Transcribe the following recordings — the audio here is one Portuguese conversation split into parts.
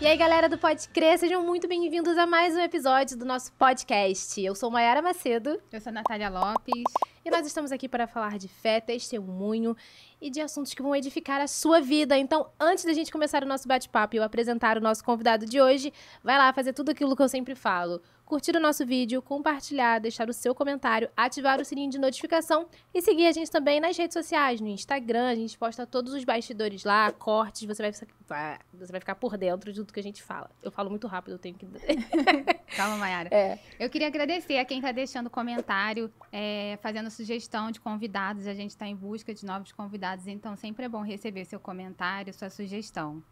E aí, galera do Pode Crer, sejam muito bem-vindos a mais um episódio do nosso podcast. Eu sou Mayara Macedo. Eu sou Natália Lopes. E nós estamos aqui para falar de fé, testemunho e de assuntos que vão edificar a sua vida. Então, antes da gente começar o nosso bate-papo e eu apresentar o nosso convidado de hoje, vai lá fazer tudo aquilo que eu sempre falo curtir o nosso vídeo, compartilhar, deixar o seu comentário, ativar o sininho de notificação e seguir a gente também nas redes sociais, no Instagram, a gente posta todos os bastidores lá, cortes, você vai, você vai ficar por dentro de tudo que a gente fala. Eu falo muito rápido, eu tenho que... Calma, Mayara. É. Eu queria agradecer a quem está deixando comentário, é, fazendo sugestão de convidados, a gente está em busca de novos convidados, então sempre é bom receber seu comentário, sua sugestão.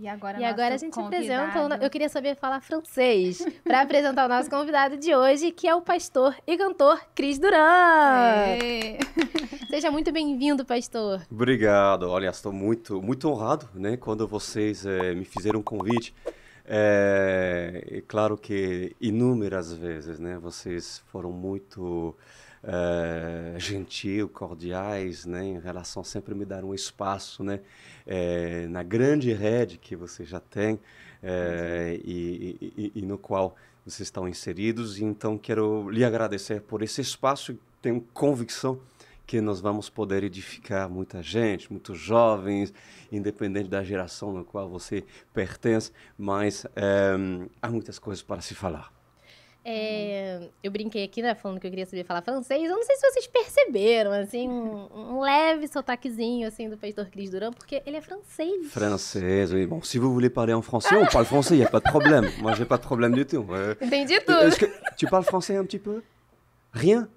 E agora, e agora a gente apresenta. Eu queria saber falar francês para apresentar o nosso convidado de hoje, que é o pastor e cantor Cris Duran. Seja muito bem-vindo, pastor. Obrigado. Olha, estou muito, muito honrado, né, quando vocês é, me fizeram um convite. É, é claro que inúmeras vezes, né, vocês foram muito uh, gentil, cordiais, né, em relação a sempre me dar um espaço, né, é, na grande rede que você já tem é, e, e, e, no qual vocês estão inseridos. Então, quero lhe agradecer por esse espaço. Tenho convicção que nós vamos poder edificar muita gente, muitos jovens, independente da geração na qual você pertence, mas é, há muitas coisas para se falar. É, eu brinquei aqui, né, falando que eu queria saber falar francês. Eu não sei se vocês perceberam, assim, um, um leve sotaquezinho, assim, do pastor Cris Duran, porque ele é francês. Francês, oui. Bom, se vous voulez parler en français, on parle français, il n'y a pas de problème. Moi, j'ai pas de problème du tout. Ouais. Entendi tudo. Que, tu parles français un petit peu? Rien?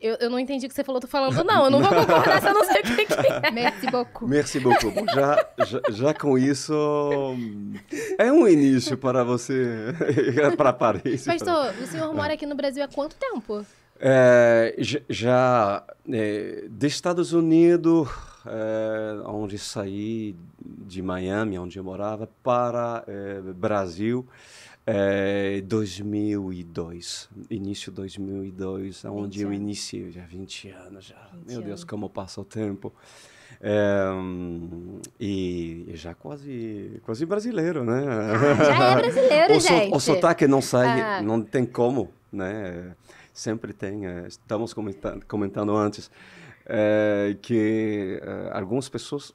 Eu, eu não entendi o que você falou, tô falando não. Eu não vou concordar se eu não sei o que, que é. Merci beaucoup. Merci beaucoup. Já, já, já com isso, é um início para você, para Paris. Pastor, o senhor mora aqui no Brasil há quanto tempo? É, já, é, dos Estados Unidos, é, onde saí de Miami, onde eu morava, para é, Brasil, é, 2002, início 2002, onde eu iniciei, já 20 anos já. 20 Meu Deus, anos. como passa o tempo. É, e, e, já quase, quase brasileiro, né? Ah, já é brasileiro, o gente. So, o sotaque não sai, ah. não tem como, né? Sempre tem. É, estamos comentando, comentando antes é, que é, algumas pessoas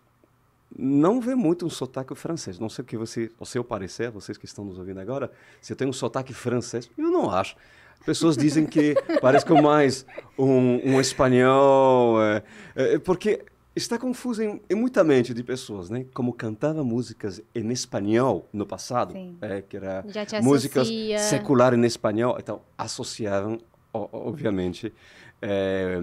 não vê muito um sotaque francês. Não sei o que você, ao seu parecer, vocês que estão nos ouvindo agora, se tem um sotaque francês. Eu não acho. Pessoas dizem que parece com mais um, um espanhol, é, é, é, porque está confuso em, em, muita mente de pessoas, né? Como cantava músicas em espanhol no passado, é, que era músicas secular em espanhol, então associavam obviamente é,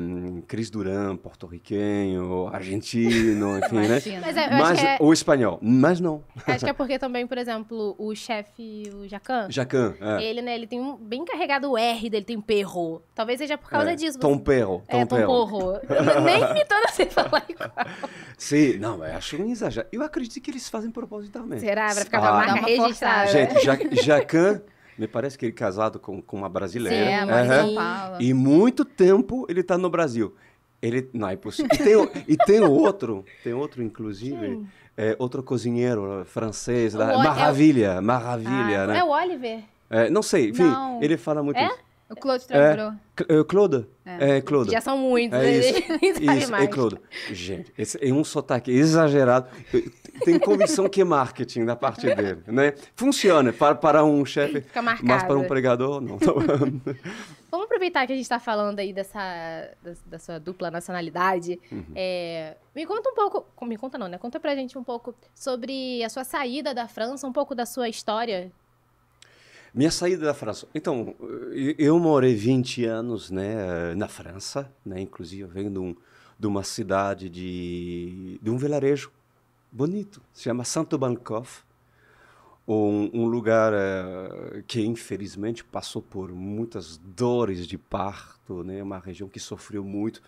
Cris Duran, porto-riquenho, argentino, enfim, né? Imagina. né? Mas, é, mas é... Ou espanhol, mas não. Acho que é porque também, por exemplo, o chefe, o Jacan. Jacan, é. Ele, né, ele tem um bem carregado o R dele, tem perro. Talvez seja por causa é. disso. Tom perro. Tom é, Tom porro. Nem imitando a falar igual. Sim, não, eu acho um exagero. Eu acredito que eles fazem propositalmente. Será? Pra ficar ah, com a ah. marca registrada. Gente, Jacan... Me parece que ele é casado com, com uma brasileira. Sim, é, uhum. E muito tempo ele está no Brasil. Ele não é possível. E tem, e tem outro, tem outro inclusive, é, outro cozinheiro francês, o é Maravilha, Maravilha, ah, né? é o Oliver? É, não sei, enfim, não. ele fala muito é? isso. O Claude trabalhou. É, é, Claude? É. é, Claude. Já são muitos, é né? isso, isso é Claude. Gente, esse é um sotaque exagerado. Tem convicção que é marketing da parte dele, né? Funciona para, para um chefe, mas para um pregador, não. Vamos aproveitar que a gente está falando aí dessa da, da sua dupla nacionalidade. Uhum. É, me conta um pouco, me conta não, né? Conta pra gente um pouco sobre a sua saída da França, um pouco da sua história minha saída da França. Então, eu morei 20 anos né, na França, né, inclusive eu venho de, um, de uma cidade, de, de um vilarejo bonito, se chama Santo Bancoff. Um, um, lugar uh, que infelizmente passou por muitas dores de parto, né? Uma região que sofreu muito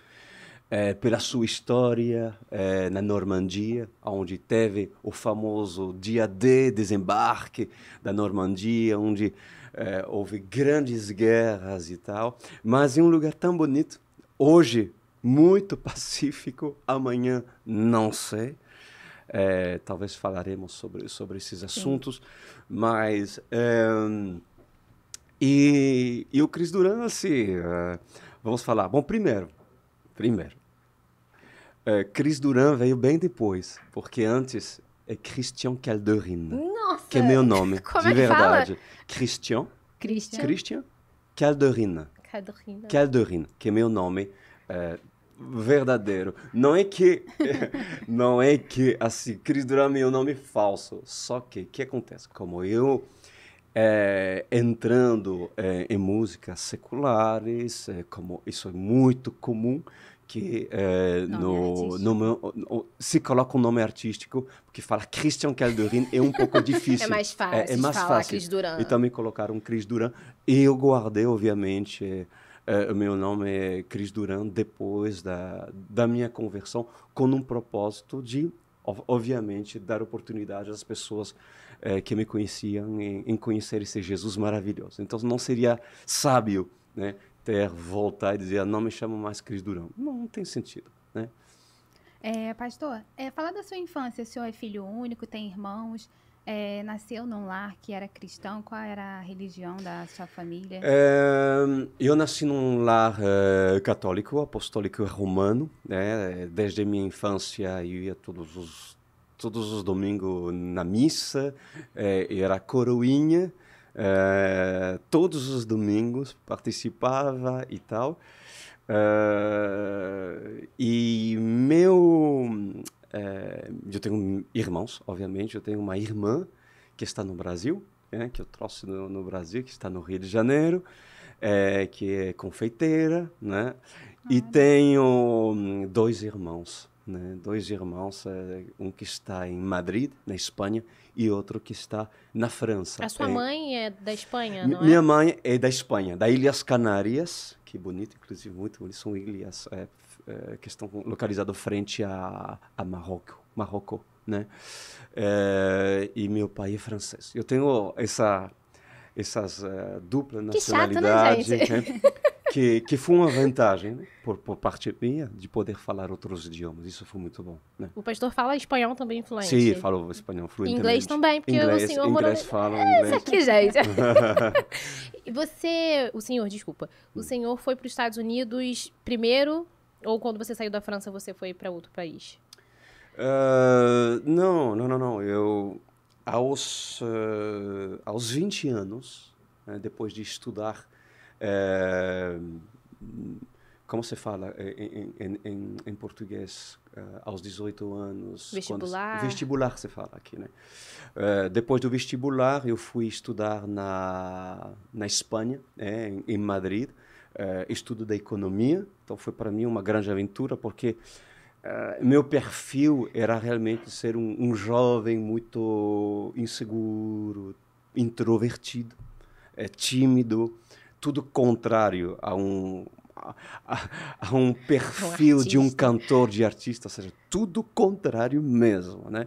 é, pela sua história é, na Normandia, onde teve o famoso dia D desembarque da Normandia, onde é, houve grandes guerras e tal, mas em um lugar tão bonito, hoje muito pacífico, amanhã não sei. É, talvez falaremos sobre, sobre esses assuntos, mas. É, e, e o Cris Duran, assim, é, vamos falar. Bom, primeiro, primeiro, é, Chris Duran veio bem depois, porque antes é Christian Calderin. Nossa! Que é meu nome, Como de é verdade. Christian. Christian. Christian Calderin. Calderin. Calderin, que é meu nome. É, verdadeiro. Não é que não é que assim Chris Duran é meu nome falso. Só que o que acontece? Como eu é, entrando é, em músicas seculares, é, como isso é muito comum, que é, no, no, no, se coloca um nome artístico, porque fala Christian Calderin é um pouco difícil. é mais fácil. É, é mais falar fácil. Cris Duran. Então colocaram Cris Duran. E eu guardei, obviamente, é, meu nome é Cris Duran depois da, da minha conversão, com um propósito de, obviamente, dar oportunidade às pessoas que me conheciam em, em conhecer esse Jesus maravilhoso. Então não seria sábio né, ter voltar e dizer, ah, não me chamo mais Cris Durão. Não, não tem sentido, né? É, pastor, é, falar da sua infância, o senhor é filho único, tem irmãos, é, nasceu num lar que era cristão, qual era a religião da sua família? É, eu nasci num lar é, católico, apostólico romano, né? desde a minha infância eu ia todos os todos os domingos na missa, é, era coroinha, eh, todos os domingos participava e tal. Eh, e meu. Eh, eu tenho irmãos, obviamente. Eu tenho uma irmã que está no Brasil, né, que eu trouxe no, no, Brasil, que está no Rio de Janeiro, é, que é confeiteira, né? e uhum. tenho hum, dois irmãos né? dois irmãos, é, um que está em Madrid, na Espanha, e outro que está na França. A sua é... mãe é da Espanha, não é? Minha mãe é da Espanha, da Ilhas Canárias, que bonito, inclusive, muito bonito, são ilhas é, é, que estão localizadas frente a, a Marrocos, né? É, e meu pai é francês. Eu tenho essa essas uh, eh, duplas nacionalidades. Né, né? que, que foi uma vantagem né? por, por parte minha de poder falar outros idiomas. Isso foi muito bom. Né? O pastor fala espanhol também fluente. Sim, falou espanhol fluente. Inglês também, porque inglês, o senhor inglês morou... Fala inglês. É, isso aqui, gente. você, o senhor, desculpa, o senhor foi para os Estados Unidos primeiro ou quando você saiu da França você foi para outro país? Uh, não, não, não, não. Eu aos uh, aos 20 anos, né, depois de estudar é, como se fala eh, em, em, em, em português? Eh, aos 18 anos. Vestibular. Quando, vestibular, se fala aqui, né? Uh, depois do vestibular, eu fui estudar na, na Espanha, né, em, em Madrid. Uh, estudo da economia, então foi para mim uma grande aventura, porque uh, meu perfil era realmente ser um, um jovem muito inseguro, introvertido, tímido, tudo contrário a um, a, a um perfil um de um cantor, de artista, ou seja, tudo contrário mesmo, né?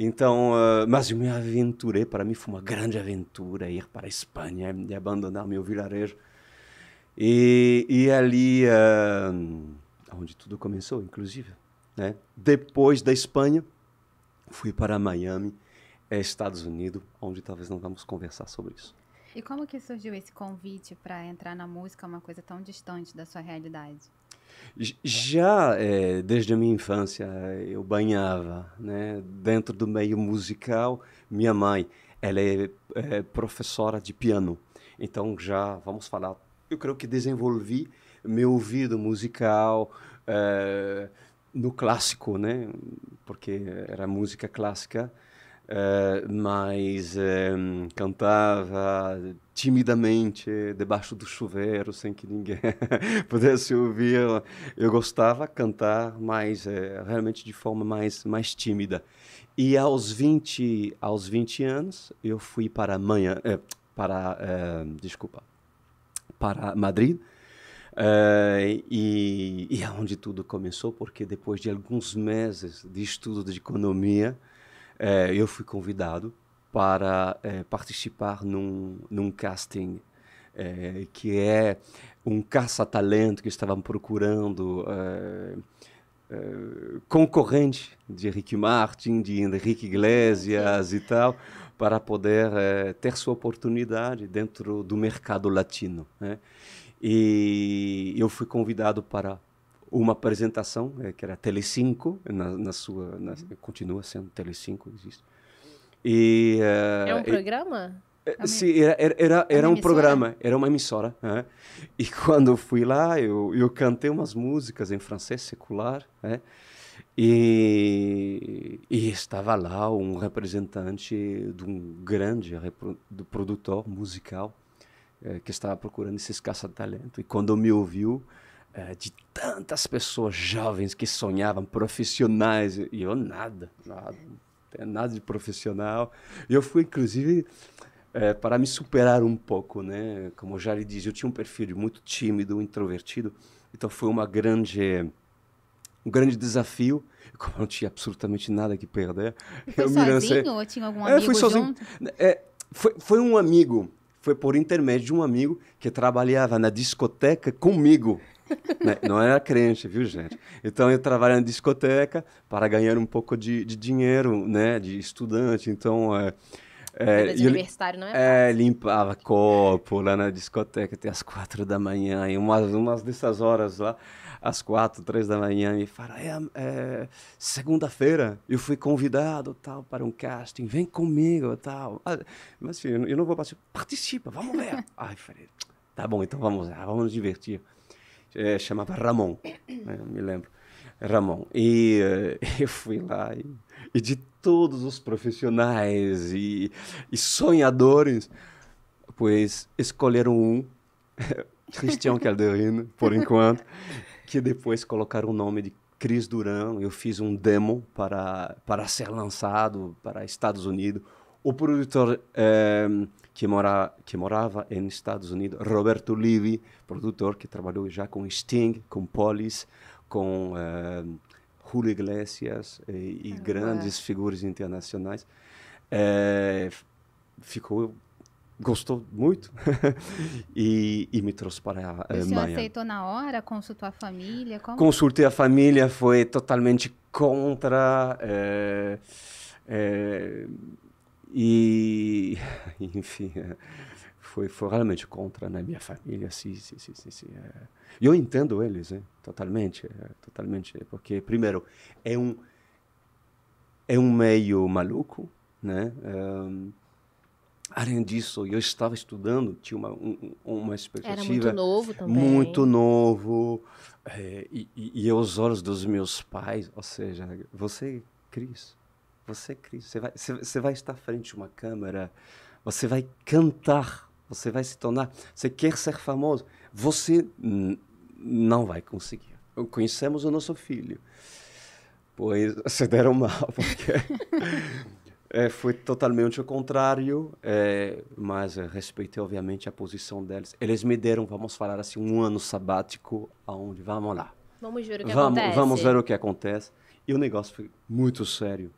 Então, uh, mas eu me aventurei, para mim foi uma grande aventura ir para a Espanha e abandonar meu vilarejo. E, e ali, uh, onde tudo começou, inclusive. Né? Depois da Espanha, fui para Miami, Estados Unidos, onde talvez não vamos conversar sobre isso. E como que surgiu esse convite para entrar na música, uma coisa tão distante da sua realidade? Já é, desde a minha infância eu banhava, né? Dentro do meio musical, minha mãe, ela é, é professora de piano. Então já vamos falar, eu creio que desenvolvi meu ouvido musical é, no clássico, né? Porque era música clássica uh, mas um, eh, cantava timidamente debaixo do chuveiro, sem que ninguém pudesse ouvir. Eu gostava de cantar, mas uh, realmente de forma mais, mais tímida. E aos 20, aos 20 anos, eu fui para manhã para, desculpa, para Madrid, e, e é onde tudo começou, porque depois de alguns meses de estudo de economia, é, eu fui convidado para é, participar num, num casting é, que é um caça-talento que estavam procurando é, é, concorrente de Ricky Martin, de Henrique Iglesias e tal, para poder é, ter sua oportunidade dentro do mercado latino. Né? E eu fui convidado para uma apresentação, é, que era Telecinco, na, na sua, na, uhum. continua sendo Telecinco, existe. E, uh, é um programa? É, sim, era, era, era, era um programa, era uma emissora. Né? E quando fui lá, eu, eu cantei umas músicas em francês secular, né? E, e, estava lá um representante de um grande do produtor musical é, que estava procurando esses caça-talento. E quando me ouviu, é, de tantas pessoas jovens que sonhavam, profissionais, e eu nada, nada, nada de profissional. Eu fui, inclusive, é, para me superar um pouco, né? Como já lhe disse, eu tinha um perfil muito tímido, introvertido, então foi uma grande um grande desafio. Como eu não tinha absolutamente nada que perder, foi eu sozinho me lancei. ou tinha algum amigo é, fui sozinho. É, foi, foi um amigo, foi por intermédio de um amigo que trabalhava na discoteca comigo. Né? Não era crente, viu, gente? Então eu trabalhava na discoteca para ganhar um pouco de, de dinheiro, né? De estudante. Então. É, é, eu, universitário não é, é limpava copo lá na discoteca até as quatro da manhã e umas, umas dessas horas lá às quatro três da manhã e fala é, é segunda-feira eu fui convidado tal para um casting vem comigo tal ah, mas filho eu não vou participar participa vamos ver ai falei tá bom então vamos lá, vamos nos divertir é, chamava Ramon, né? me lembro. Ramon. E uh, eu fui lá e, e, de todos os profissionais e, e sonhadores, pois escolheram um, Cristian Calderino, por enquanto, que depois colocaram o nome de Cris Duran. Eu fiz um demo para, para ser lançado para Estados Unidos. O produtor. Eh, que, mora, que morava nos Estados Unidos, Roberto Livi, produtor que trabalhou já com Sting, com Police, com uh, Julio Iglesias e, eh, e ah, grandes é. figuras internacionais. É, ficou gostou muito e, e, me trouxe para a Você aceitou na hora? Consultou a família? Como? Consultei a família, foi totalmente contra. É, é, e, enfim, é, foi, foi realmente contra né, minha família. Sim, sim, sim, sim, sim. É. Eu entendo eles, hein? totalmente, é, totalmente. Porque, primeiro, é um, é um meio maluco, né? Um, Além disso, eu estava estudando, tinha uma, um, uma expectativa. Era muito novo também. Muito novo. É, e, e, e os olhos dos meus pais, ou seja, você, Cris, você é Cristo. Você vai, você vai estar frente a uma câmera, você vai cantar, você vai se tornar. Você quer ser famoso. Você não vai conseguir. Conhecemos o nosso filho. Pois se deram mal, porque é, foi totalmente o contrário, é, mas respeitei, obviamente, a posição deles. Eles me deram, vamos falar assim, um ano sabático, aonde vamos lá. Vamos ver o que vamos, acontece. Vamos ver o que acontece. E o negócio foi muito sério.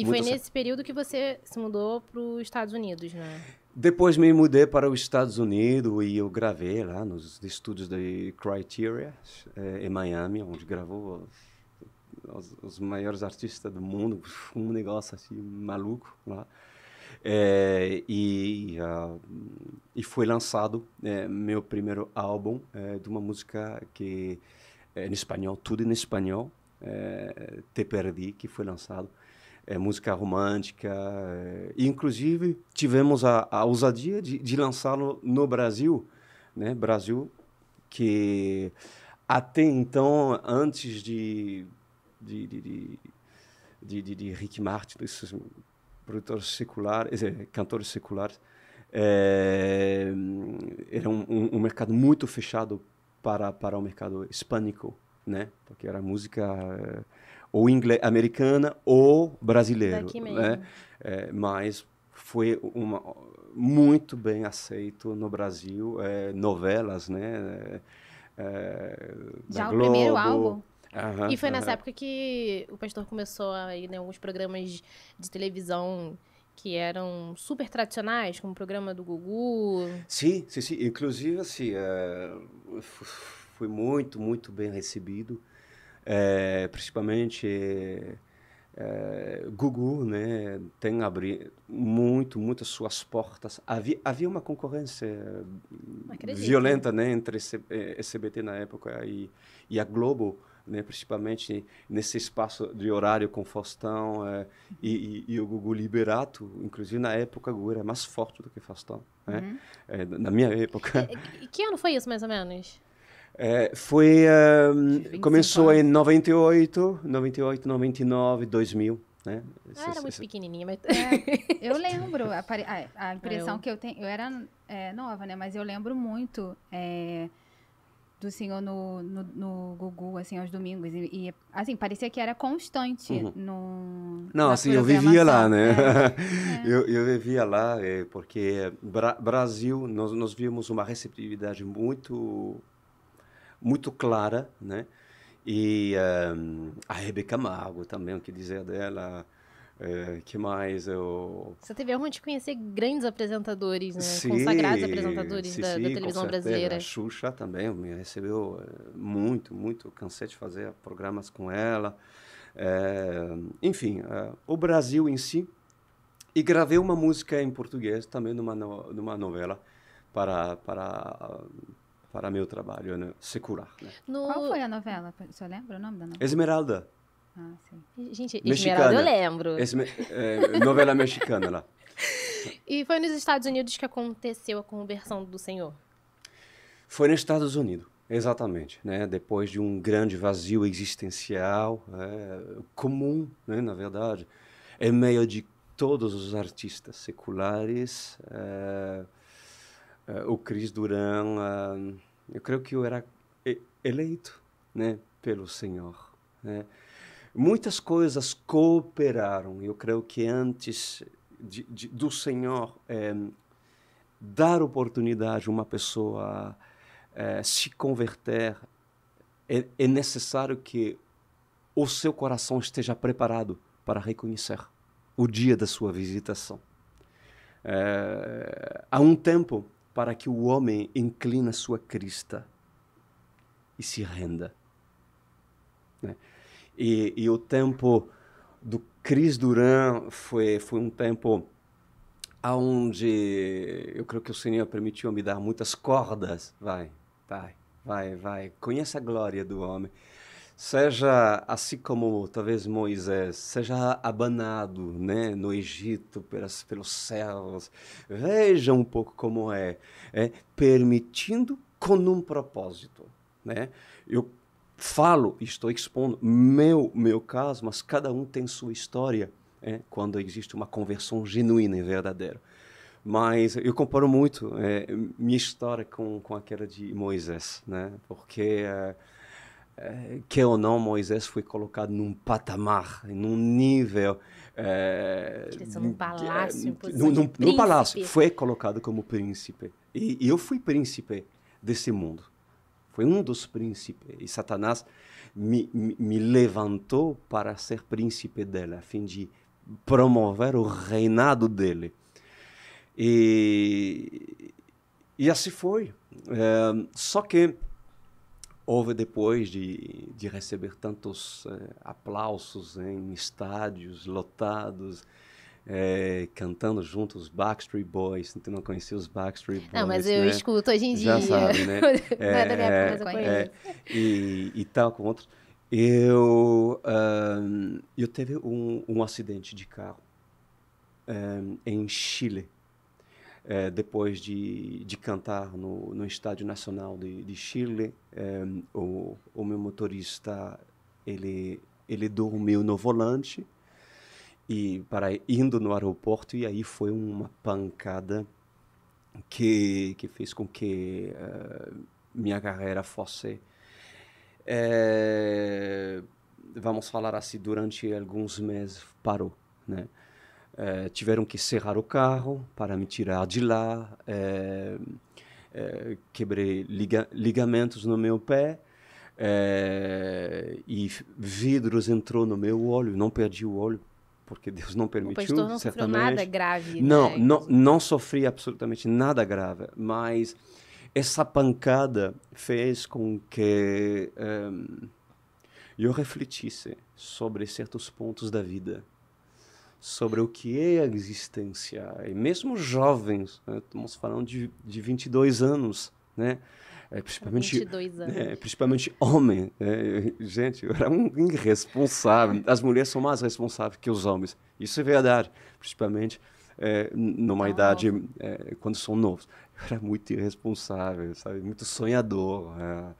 E foi nesse certo. período que você se mudou para os Estados Unidos, né? Depois me mudei para os Estados Unidos e eu gravei lá nos estúdios de Criteria, eh, em Miami, onde gravou os, os, maiores artistas do mundo, um negócio assim maluco lá. É, e, uh, e foi lançado é, meu primeiro álbum é, de uma música que é em espanhol, tudo em espanhol, Te Perdi, que foi lançado é, música romântica. É, inclusive, tivemos a, a ousadia de, de lançá-lo no Brasil, né? Brasil que até então, antes de, de, de, de, de, de, de Rick Martin, desses produtores seculares, cantores seculares, é, era um, um, um, mercado muito fechado para para o mercado hispânico, né? Porque era música ou inglês, americana ou brasileiro. Daqui né? mesmo. Né? É, mas foi uma, muito bem aceito no Brasil, é, novelas, né? É, é Já Globo, o primeiro álbum? e foi nessa época que o pastor começou a ir em né, alguns programas de televisão que eram super tradicionais, como o programa do Gugu. Sim, sim, sim. Inclusive, assim, é, foi muito, muito bem recebido é, principalmente é, Google, né, tem abrido muito, muitas suas portas. Havia, havia uma concorrência Acredito. violenta, né, entre SBT é, na época e, e a Globo. Né, principalmente nesse espaço de horário com Faustão é, e, e, e, o Gugu Liberato, inclusive na época o Gugu era mais forte do que Faustão, né? uhum. é, na minha época. E, que ano foi isso, mais ou menos? É, foi, um, ehm, começou em 98, 98, 99, 2000. Né? Essa, ah, era muito pequenininha, mas... É, eu lembro, a, pare... a impressão eu... que eu tenho... Eu era é, nova, né? Mas eu lembro muito é, do senhor no, no, no, Gugu, assim, aos domingos. E, e assim, parecia que era constante uhum. no. Não, assim, eu vivia lá, né? É. Eu, é. eu vivia lá, é, porque Bra Brasil, nós, nós vimos uma receptividade muito muito clara, né? E um, eh, a Rebeca Margo também, o que dizer dela. É, que mais? Eu... Você teve a honra de conhecer grandes apresentadores, né? Sim, consagrados apresentadores sim, da, sim, da, televisão brasileira. A Xuxa também me recebeu eh, muito, muito. Cansei de fazer programas com ela. É, enfim, é, o Brasil em si. E gravei uma música em português também numa, numa novela para, para para meu trabalho, né? secular. Né? No... Qual foi a novela? Você lembra o nome da novela? Esmeralda. Ah, sim. Gente, mexicana. Esmeralda eu lembro. Esme... É, novela mexicana lá. E foi nos Estados Unidos que aconteceu a conversão do senhor? Foi nos Estados Unidos, exatamente. Né? Depois de um grande vazio existencial, é, comum, né, na verdade, em meio de todos os artistas seculares, é, é o Cris Duran eu creio que eu era eleito né, pelo Senhor. Né? Muitas coisas cooperaram, eu creio que antes de, de, do Senhor é, dar oportunidade a uma pessoa é, se converter, é, é, necessário que o seu coração esteja preparado para reconhecer o dia da sua visitação. Eh, há um tempo, para que o homem inclina sua crista e se renda. Né? E, e, o tempo do Chris Duran foi, foi um tempo aonde eu creio que o Senhor permitiu me dar muitas cordas. Vai, vai, vai, vai. Conheça a glória do homem seja assim como talvez Moisés seja abanado né no Egito pelas pelos céus veja um pouco como é, é permitindo com um propósito né eu falo estou expondo meu meu caso mas cada um tem sua história é, quando existe uma conversão genuína e verdadeira mas eu comparo muito é, minha história com com aquela de Moisés né porque é, que ou não, Moisés foi colocado num patamar, num nível. É, num palácio, eh, num, num, num palácio. Foi colocado como príncipe. E, e eu fui príncipe desse mundo. Foi um dos príncipes. E Satanás me, me, me levantou para ser príncipe dela, a fim de promover o reinado dele. E, e assim foi. É, só que houve depois de, de receber tantos é, aplausos em estádios lotados, é, cantando juntos Backstreet Boys. Tu não conhecia os Backstreet Boys? Não, mas eu né? escuto hoje em Já dia. Já sabe, né? é, não é, é, é, e, e, tal, com outros. Eu, um, eu teve um, um acidente de carro um, eh, em Chile é, depois de, de cantar no, no Estádio Nacional de, de Chile, é, o, o meu motorista ele ele dormiu no volante e para indo no aeroporto e aí foi uma pancada que que fez com que uh, minha carreira fosse é, vamos falar assim durante alguns meses parou né é, tiveram que serrar o carro para me tirar de lá, é, quebrei liga, ligamentos no meu pé e vidros entrou no meu olho, não perdi o olho porque Deus não permitiu, o não certamente. Sofreu nada grave, não, né? não, não sofri absolutamente nada grave, mas essa pancada fez com que um, eu refletisse sobre certos pontos da vida sobre o que é a existência. E mesmo jovens, né, estamos falando de, de 22 anos, né? É, principalmente, é, principalmente homem. É, gente, eu era um irresponsável. As mulheres são mais responsáveis que os homens. Isso é verdade. Principalmente é, numa Não. Tá idade, é, quando são novos. Eu era muito irresponsável, sabe? Muito sonhador. Né?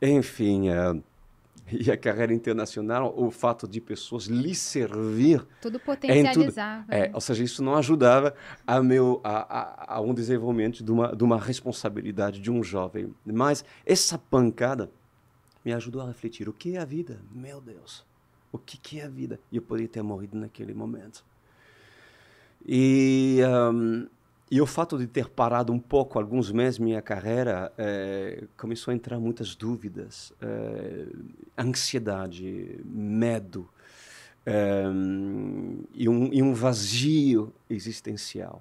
Enfim, é, e a carreira internacional, o fato de pessoas lhe servir. Tudo é potencializava. É, tudo. É, né? ou seja, isso não ajudava a, meu, a, a, a um desenvolvimento de uma, de uma responsabilidade de um jovem. Mas essa pancada me ajudou a refletir: o que é a vida? Meu Deus, o que, que é a vida? E eu poderia ter morrido naquele momento. E. Um, e o fato de ter parado um pouco, alguns meses, minha carreira, é, começou a entrar muitas dúvidas, é, ansiedade, medo eh, e, um, e um vazio existencial.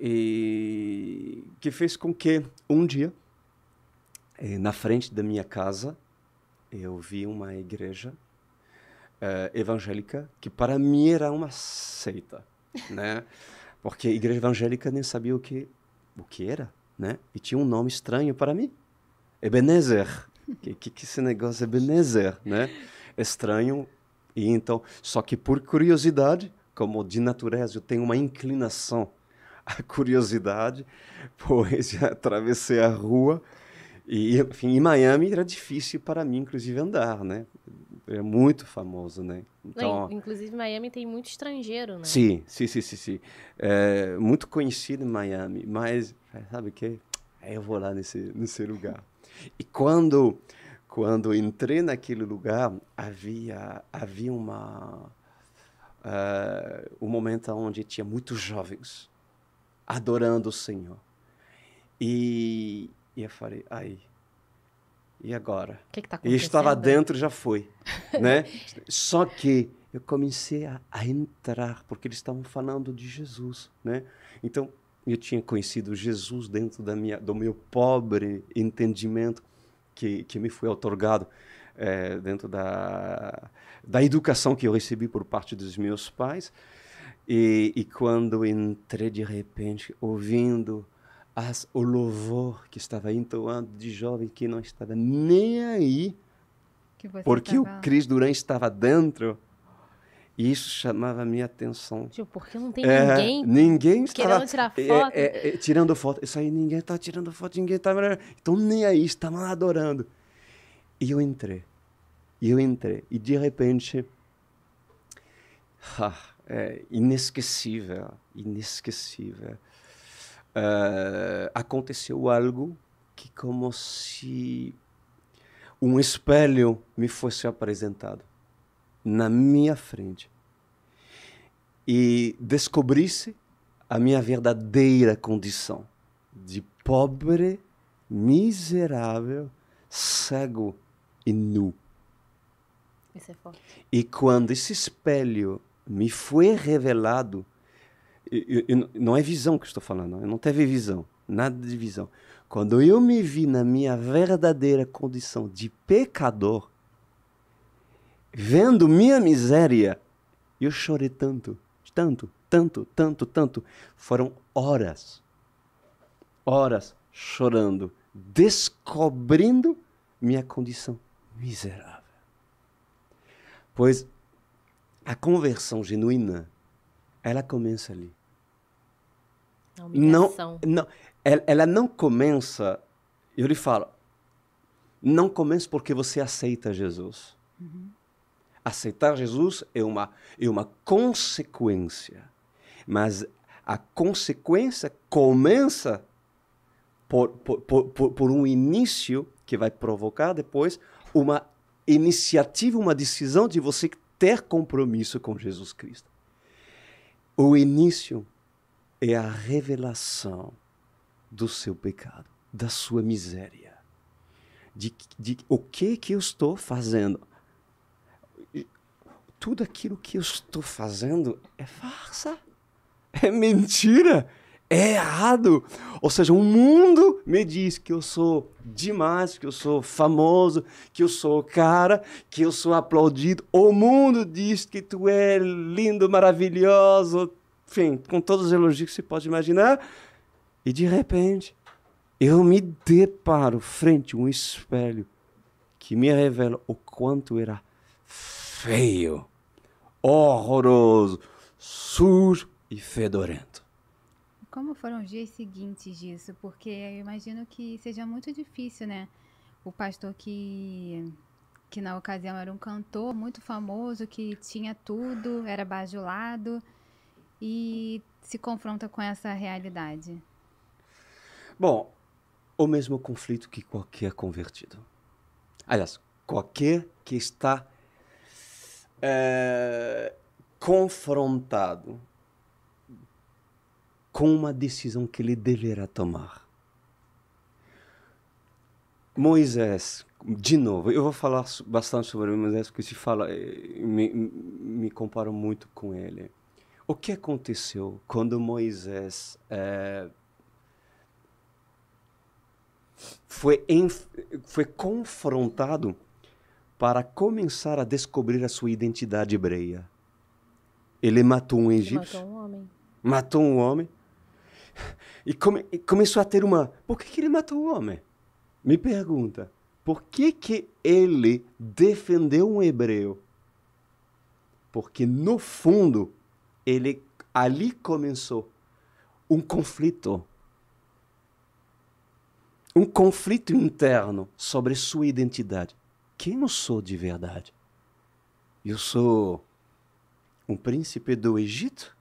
E que fez com que um dia, na frente da minha casa, eu vi uma igreja evangélica que para mim era uma seita, né? Porque a igreja evangélica nem sabia o que, o que era, né? E tinha um nome estranho para mim. Ebenezer. que, que, que esse negócio Ebenezer, né? Estranho. E então, só que por curiosidade, como de natureza eu tenho uma inclinação à curiosidade, pois já atravessei a rua e enfim, em Miami era difícil para mim inclusive andar, né? É muito famoso, né? Então, Inclusive, Miami tem muito estrangeiro, né? Sim, sim, sim, sim. sim. É muito conhecido em Miami, mas sabe o que? É, eu vou lá nesse, nesse lugar. E quando, quando entrei naquele lugar, havia, havia uma, uh, um momento onde tinha muitos jovens adorando o Senhor. E, e eu falei, aí e agora? O que tá está acontecendo? E estar lá dentro já foi, né? Só que eu comecei a, a entrar, porque eles estavam falando de Jesus, né? Então, eu tinha conhecido Jesus dentro da minha, do meu pobre entendimento que, que me foi otorgado é, dentro da, da educação que eu recebi por parte dos meus pais. E, e quando entrei de repente, ouvindo as, o louvor que estava entoando de jovem que não estava nem aí, porque o Cris Duran estava dentro. E isso chamava a minha atenção. Tipo, porque não tem é, ninguém, ninguém querendo tirar é, foto? É, é, tirando foto. Isso aí, ninguém estava tá tirando foto, ninguém tá estava... Então, nem aí, estavam adorando. E eu entrei. E eu entrei. E, de repente... Ah, é inesquecível, inesquecível uh, aconteceu algo que como se um espelho me fosse apresentado na minha frente e descobrisse a minha verdadeira condição de pobre, miserável, cego e nu. É e quando esse espelho me foi revelado, eu, eu, não é visão que estou falando, eu não teve visão, nada de visão. Quando eu me vi na minha verdadeira condição de pecador, vendo minha miséria, eu chorei tanto, tanto, tanto, tanto, tanto. Foram horas, horas chorando, descobrindo minha condição miserável. Pois a conversão genuína ela começa ali. Não, não, ela, ela não começa, eu lhe falo, não começa porque você aceita Jesus. Uhum. Aceitar Jesus é uma, é uma consequência, mas a consequência começa por, por, por, por um início que vai provocar depois uma iniciativa, uma decisão de você ter compromisso com Jesus Cristo. O início é a revelação do seu pecado, da sua miséria, de, de o que que eu estou fazendo. Tudo aquilo que eu estou fazendo é farsa, é mentira é errado. Ou seja, o mundo me diz que eu sou demais, que eu sou famoso, que eu sou cara, que eu sou aplaudido. O mundo diz que tu é lindo, maravilhoso, enfim, com todos os elogios que se pode imaginar. E de repente, eu me deparo frente a um espelho que me revela o quanto era feio, horroroso, sujo e fedorento. Como foram os dias seguintes disso? Porque eu imagino que seja muito difícil, né? O pastor que que na ocasião era um cantor muito famoso, que tinha tudo, era bajulado e se confronta com essa realidade. Bom, o mesmo conflito que qualquer convertido. Aliás, qualquer que está é, confrontado com uma decisão que ele deverá tomar. Moisés, de novo, eu vou falar bastante sobre Moisés porque se fala, eh, me, me comparo muito com ele. O que aconteceu quando Moisés é, foi, foi confrontado para começar a descobrir a sua identidade hebreia? Ele matou um egípcio. Matou um homem. Matou um homem e, come, e começou a ter uma. Por que, que ele matou o homem? Me pergunta. Por que, que ele defendeu um hebreu? Porque, no fundo, ele ali começou um conflito. Um conflito interno sobre sua identidade. Quem eu sou de verdade? Eu sou um príncipe do Egito?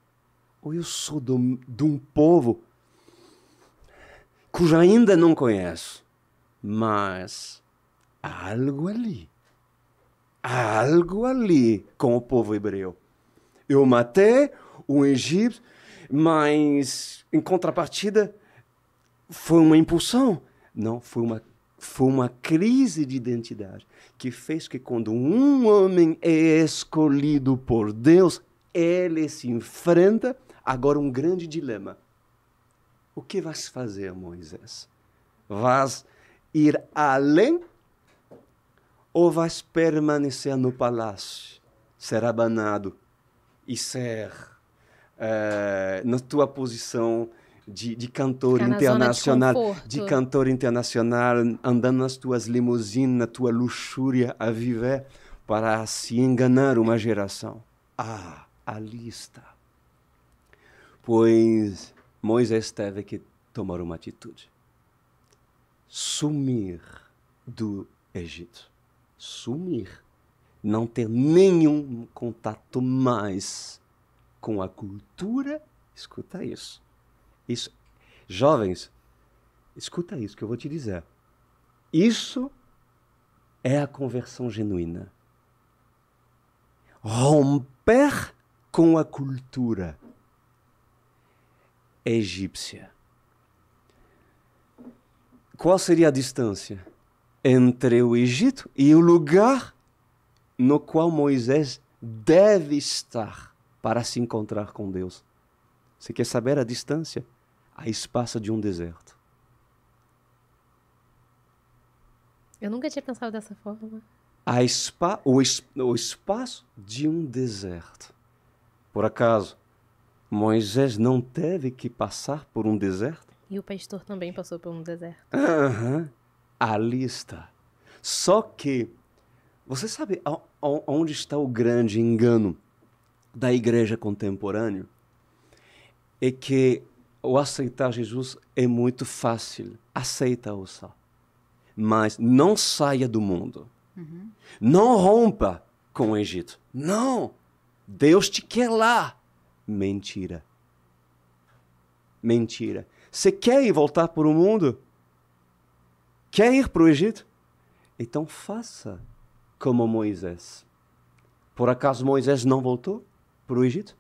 Ou eu sou do, de um povo cujo ainda não conheço, mas há algo ali. Há algo ali com o povo hebreu. Eu matei um egípcio, mas em contrapartida foi uma impulsão. Não, foi uma, foi uma crise de identidade que fez que quando um homem é escolhido por Deus, ele se enfrenta Agora, um grande dilema. O que vais fazer, Moisés? Vais ir além ou vais permanecer no palácio, ser abanado e ser é, na tua posição de, de cantor Ficar internacional, de, de, cantor internacional, andando nas tuas limusines, na tua luxúria a viver para se enganar uma geração. Ah, ali está Pois Moisés teve que tomar uma atitude: sumir do Egito. Sumir. Não ter nenhum contato mais com a cultura. Escuta isso. Isso. Jovens, escuta isso que eu vou te dizer. Isso é a conversão genuína. Romper com a cultura egípcia. Qual seria a distância entre o Egito e o lugar no qual Moisés deve estar para se encontrar com Deus? Você quer saber a distância? A espaço de um deserto. Eu nunca tinha pensado dessa forma. A espa o, o espaço de um deserto. Por acaso, Moisés não teve que passar por um deserto? E o pastor também passou por um deserto. Uhum. a lista. Só que, você sabe onde está o grande engano da igreja contemporânea? É que o aceitar Jesus é muito fácil. Aceita-o só. Mas não saia do mundo. Uhum. Não rompa com o Egito. Não! Deus te quer lá mentira. Mentira. Você quer ir voltar para o mundo? Quer ir para o Egito? Então faça como Moisés. Por acaso Moisés não voltou para o Egito?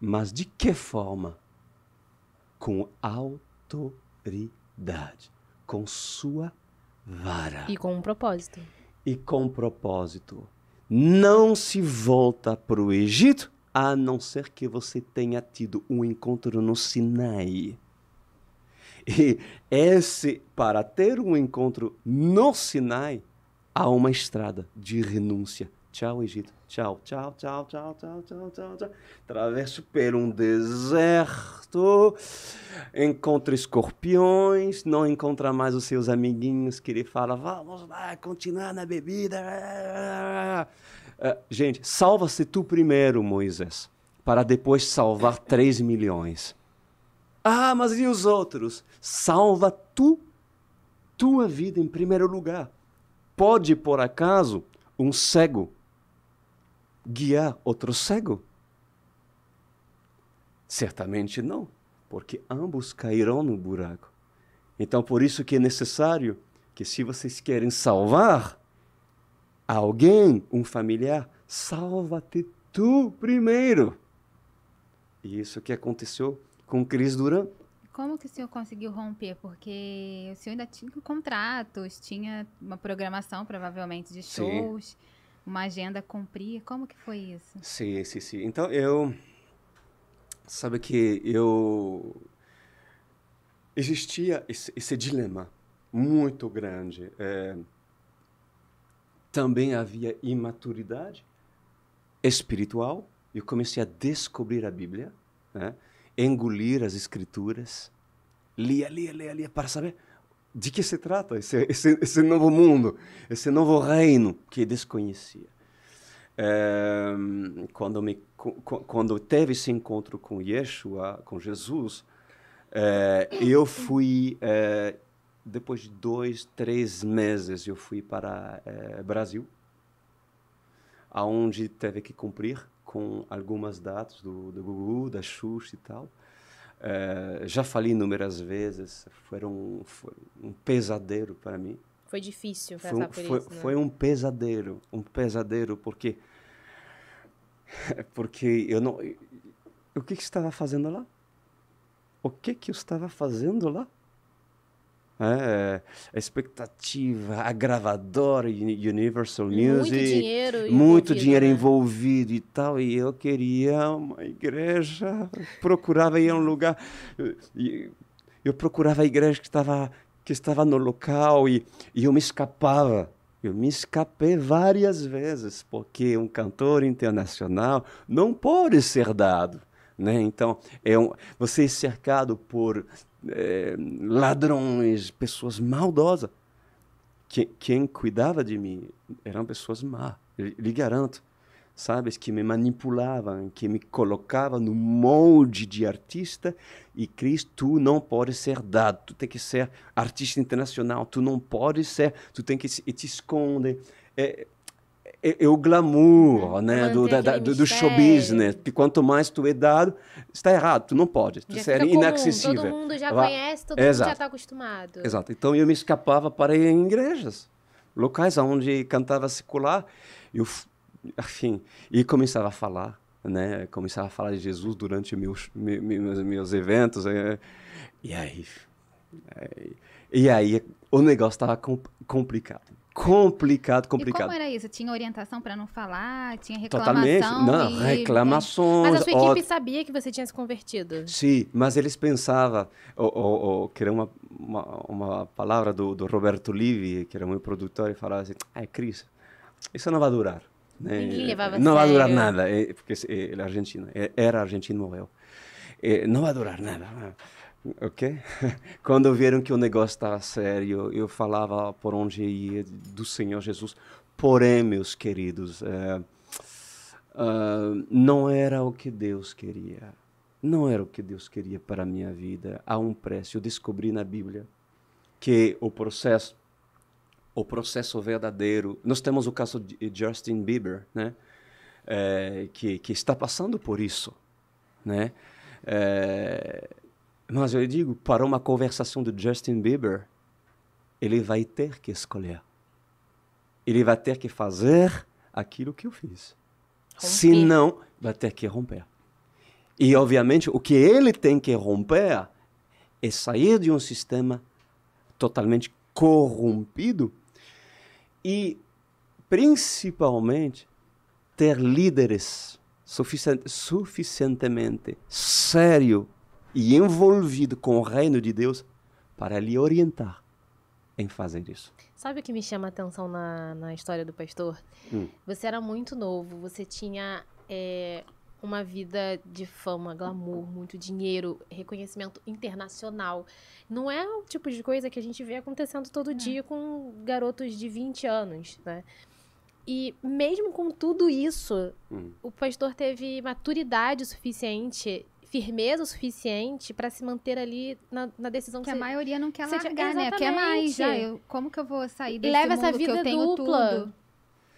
Mas de que forma? Com autoridade, com sua vara. E com um propósito. E com um propósito. Não se volta para o Egito a não ser que você tenha tido um encontro no Sinai. E esse, para ter um encontro no Sinai, há uma estrada de renúncia. Tchau, Egito. Tchau, tchau, tchau, tchau, tchau, tchau, tchau, tchau. Traverso por um deserto, encontra escorpiões, não encontra mais os seus amiguinhos que lhe fala, vamos lá, continuar na bebida. Uh, gente, salva-se tu primeiro, Moisés, para depois salvar 3 milhões. Ah, mas e os outros? Salva tu, tua vida em primeiro lugar. Pode, por acaso, um cego guiar outro cego? Certamente não, porque ambos cairão no buraco. Então, por isso que é necessário que se vocês querem salvar, alguém, um familiar, salva-te tu primeiro. E isso que aconteceu com Cris Duran. Como que o senhor conseguiu romper? Porque o senhor ainda tinha contratos, tinha uma programação provavelmente de shows, sim. uma agenda a cumprir. Como que foi isso? Sim, sim, sim. Então eu sabe que eu existia esse, esse dilema muito grande. É também havia imaturidade espiritual. Eu comecei a descobrir a Bíblia, né? engolir as escrituras, lia, lia, lia, lia, para saber de que se trata esse, esse, esse novo mundo, esse novo reino que desconhecia. É, quando, me, quando teve esse encontro com Yeshua, com Jesus, é, eu fui é, depois de dois, três meses, eu fui para é, Brasil, aonde teve que cumprir com algumas datas do, do Gugu, da Xuxa e tal. É, já falei inúmeras vezes, foi um pesadelo para mim. Foi difícil passar foi, por foi, isso, né? Foi um pesadelo, um pesadelo, porque... Porque eu não... O que, que estava fazendo lá? O que, que eu estava fazendo lá? Né? É, a expectativa, a gravadora Universal Music. Muito dinheiro envolvido, muito dinheiro né? envolvido e tal. E eu queria uma igreja, procurava ir a um lugar. Eu, eu procurava a igreja que estava, que estava no local e, e eu me escapava. Eu me escapei várias vezes, porque um cantor internacional não pode ser dado. Né? Então, é um, você é cercado por é, ladrões, pessoas maldosas. Quem, quem, cuidava de mim eram pessoas má, lhe garanto. Sabes, que me manipulavam, que me colocavam no molde de artista e Cristo, tu não pode ser dado, tu tem que ser artista internacional, tu não pode ser, tu tem que se, te esconder. É, é, o glamour hum, né, do, da, do, do, show business. que quanto mais tu é dado, está errado, tu não pode. Tu é inacessível. Todo mundo já Vá. conhece, todo Exato. mundo já está acostumado. Exato. Então eu me escapava para ir em igrejas, locais onde cantava secular. Eu, enfim, e começava a falar. Né, começava a falar de Jesus durante meus, meus, meus eventos. Eh, e aí, eh, e aí o negócio estava complicado. Complicado, complicado. E como era isso? Tinha orientação para não falar? Tinha reclamação? Totalmente. Não, e... reclamações. Mas a sua equipe ó... sabia que você tinha se convertido. Sim, mas eles pensavam, ou, que era uma, uma, uma, palavra do, do Roberto Livi, que era meu produtor, e falava assim, ah, Cris, isso não vai durar. Né? Ninguém eh, levava Não vai durar nada, porque ele é argentino. Era argentino, morreu. Não vai durar nada. Ok? Quando viram que o negócio estava sério, eu falava por onde ia do Senhor Jesus. Porém, meus queridos, é, uh, não era o que Deus queria. Não era o que Deus queria para a minha vida. Há um preço. Eu descobri na Bíblia que o processo, o processo verdadeiro. Nós temos o caso de Justin Bieber, né? É, que, que está passando por isso, né? É, mas eu digo, para uma conversação de Justin Bieber, ele vai ter que escolher. Ele vai ter que fazer aquilo que eu fiz. Senão, vai ter que romper. E, obviamente, o que ele tem que romper é sair de um sistema totalmente corrompido e, principalmente, ter líderes suficientemente sérios e envolvido com o reino de Deus para lhe orientar em fazer isso. Sabe o que me chama a atenção na, na história do pastor? Hum. Você era muito novo, você tinha é, uma vida de fama, glamour, muito dinheiro, reconhecimento internacional. Não é o tipo de coisa que a gente vê acontecendo todo é. dia com garotos de 20 anos, né? E mesmo com tudo isso, hum. o pastor teve maturidade suficiente firmeza o suficiente para se manter ali na, na decisão que, que você, a maioria não quer largar, tinha, né? Quer é mais, já. Eu, como que eu vou sair desse Leva mundo essa vida que eu tenho dupla. tudo?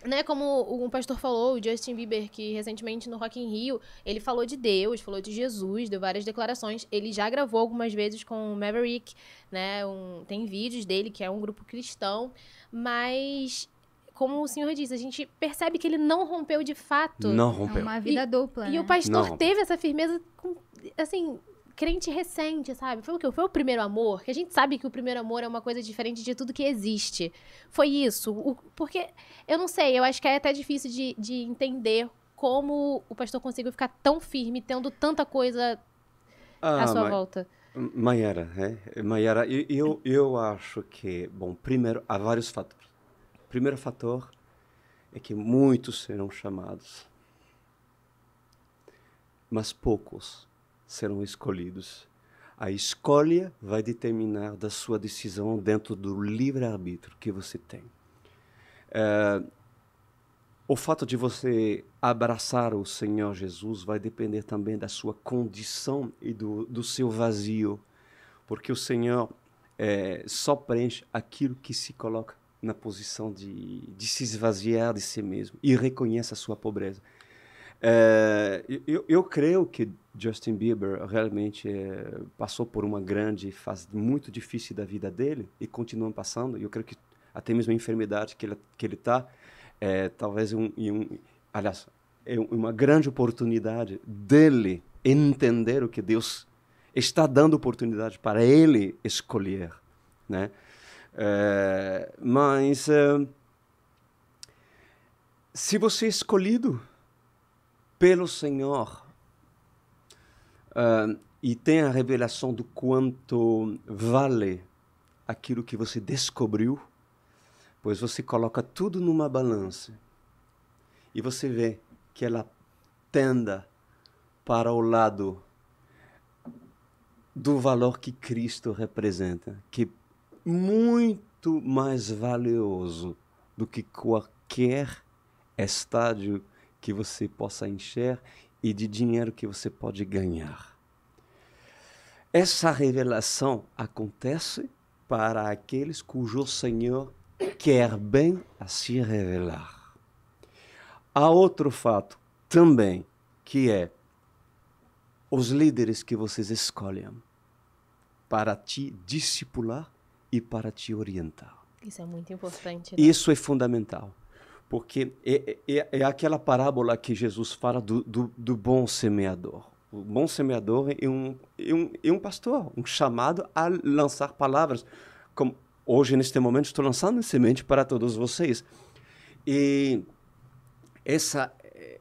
né, como o pastor falou, o Justin Bieber, que recentemente no Rock in Rio, ele falou de Deus, falou de Jesus, deu várias declarações. Ele já gravou algumas vezes com o Maverick, né? Um, tem vídeos dele, que é um grupo cristão, mas como o senhor disse, a gente percebe que ele não rompeu de fato. Não rompeu. É uma vida e, dupla. E né? o pastor teve essa firmeza, com, assim, crente recente, sabe? Foi o que? Foi o primeiro amor? Que a gente sabe que o primeiro amor é uma coisa diferente de tudo que existe. Foi isso. O, porque, eu não sei, eu acho que é até difícil de, de entender como o pastor conseguiu ficar tão firme, tendo tanta coisa ah, à sua mas... volta. Maiara, né? Maiara, eu, eu acho que, bom, primeiro, há vários fatores primeiro fator é que muitos serão chamados, mas poucos serão escolhidos. A escolha vai determinar da sua decisão dentro do livre-arbítrio que você tem. É, o fato de você abraçar o Senhor Jesus vai depender também da sua condição e do, do seu vazio, porque o Senhor é, só preenche aquilo que se coloca na posição de, de se esvaziar de si mesmo e reconhece a sua pobreza. É, eu, eu creio que Justin Bieber realmente é, passou por uma grande fase muito difícil da vida dele e continua passando. Eu creio que até mesmo a enfermidade que ele que ele está, é, eh, talvez um, um, aliás, é uma grande oportunidade dele entender o que Deus está dando oportunidade para ele escolher, né? É, mas é, se você é escolhido pelo Senhor é, e tem a revelação do quanto vale aquilo que você descobriu, pois você coloca tudo numa balança e você vê que ela tenda para o lado do valor que Cristo representa, que muito mais valioso do que qualquer estádio que você possa encher e de dinheiro que você pode ganhar. Essa revelação acontece para aqueles cujo Senhor quer bem a se revelar. Há outro fato também, que é os líderes que vocês escolhem para te discipular e para te orientar. Isso é muito importante. Né? Isso é fundamental. Porque é, é, é, é, aquela parábola que Jesus fala do, do, do bom semeador. O bom semeador é um, é um, é um pastor, um chamado a lançar palavras. Como hoje, neste momento, estou lançando semente para todos vocês. E essa,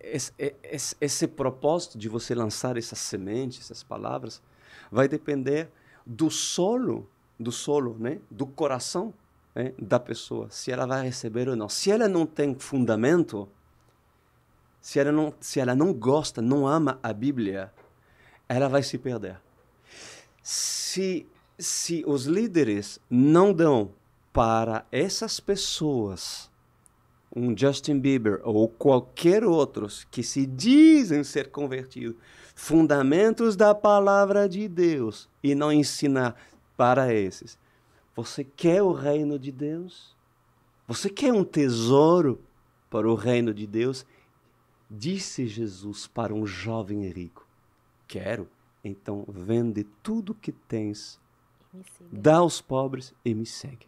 esse, esse, esse propósito de você lançar essas sementes, essas palavras, vai depender do solo do solo, né? do coração né? da pessoa, se ela vai receber ou não. Se ela não tem fundamento, se ela não, se ela não gosta, não ama a Bíblia, ela vai se perder. Se, se os líderes não dão para essas pessoas um Justin Bieber ou qualquer outros que se dizem ser convertidos, fundamentos da palavra de Deus e não ensinar para esses. Você quer o reino de Deus? Você quer um tesouro para o reino de Deus? Disse Jesus para um jovem rico: Quero. Então vende tudo que tens, dá aos pobres e me segue.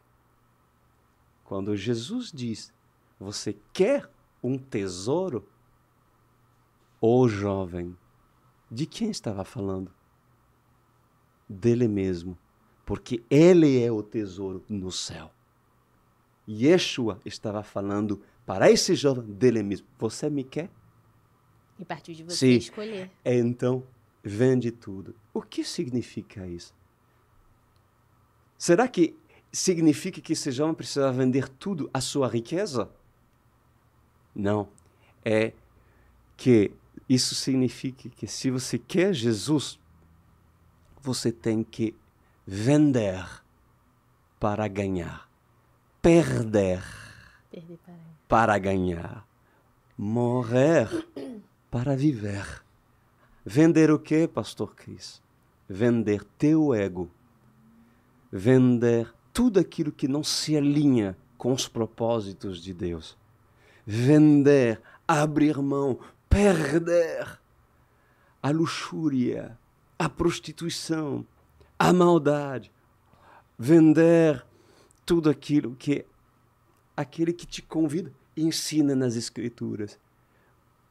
Quando Jesus diz: Você quer um tesouro? O jovem, de quem estava falando? Dele mesmo porque ele é o tesouro no céu. Yeshua estava falando para esse jovem dele mesmo: Você me quer? E partiu de você Sim. escolher. É, então, vende tudo. O que significa isso? Será que significa que esse jovem precisa vender tudo, a sua riqueza? Não. É que isso significa que se você quer Jesus, você tem que vender para ganhar, perder, para... para ganhar, morrer para viver. Vender o que, Pastor Cris? Vender teu ego, vender tudo aquilo que não se alinha com os propósitos de Deus. Vender, abrir mão, perder a luxúria, a prostituição, a maldade, vender tudo aquilo que aquele que te convida ensina nas escrituras.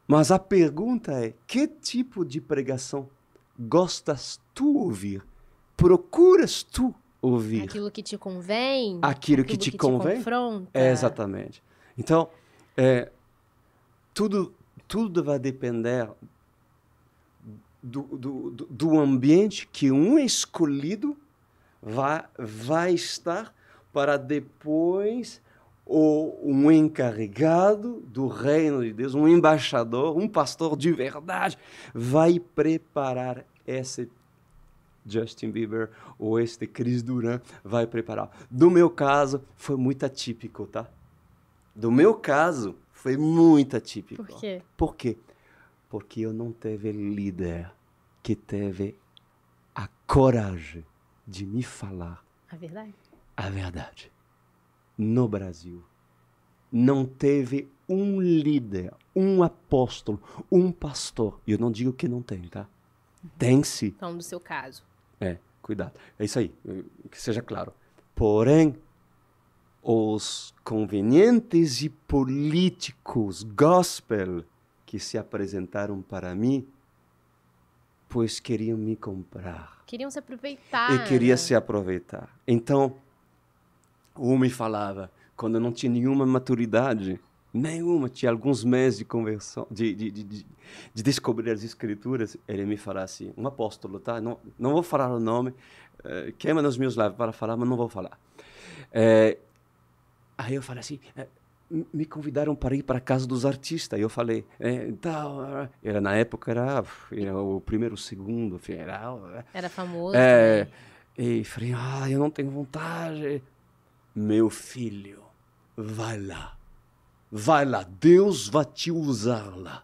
Mas a pergunta é: que tipo de pregação gostas tu ouvir? Procuras tu ouvir? Aquilo que te convém? Aquilo, aquilo que, te, que convém? te confronta. É, exatamente. Então, é, tudo tudo vai depender do, do, do ambiente que um escolhido vai, vai estar para depois ou um encarregado do reino de Deus, um embaixador, um pastor de verdade, vai preparar esse Justin Bieber ou este Chris Duran vai preparar. Do meu caso, foi muito atípico, tá? Do meu caso, foi muito atípico. Por quê? Por quê? porque eu não teve líder que teve a coragem de me falar a verdade. A verdade. No Brasil, não teve um líder, um apóstolo, um pastor. E eu não digo que não tem, tá? Tem se Então, do seu caso. É, cuidado. É isso aí, que seja claro. Porém, os convenientes e políticos gospel que se apresentaram para mim, pois queriam me comprar. Queriam se aproveitar. E queria se aproveitar. Então, um me falava, quando eu não tinha nenhuma maturidade, nenhuma, tinha alguns meses de conversão, de, de, de, de descobrir as escrituras, ele me falava assim, um apóstolo, tá? Não, não vou falar o nome, eh, queima nos meus lábios para falar, mas não vou falar. É, aí eu falei assim, é, me convidaram para ir para a casa dos artistas. E eu falei, é, então, eh, era na época era, era o primeiro, o segundo, era, né? era famoso. É, né? E falei, ah, eu não tenho vontade. Meu filho, vai lá, vai lá, Deus vai te usar lá.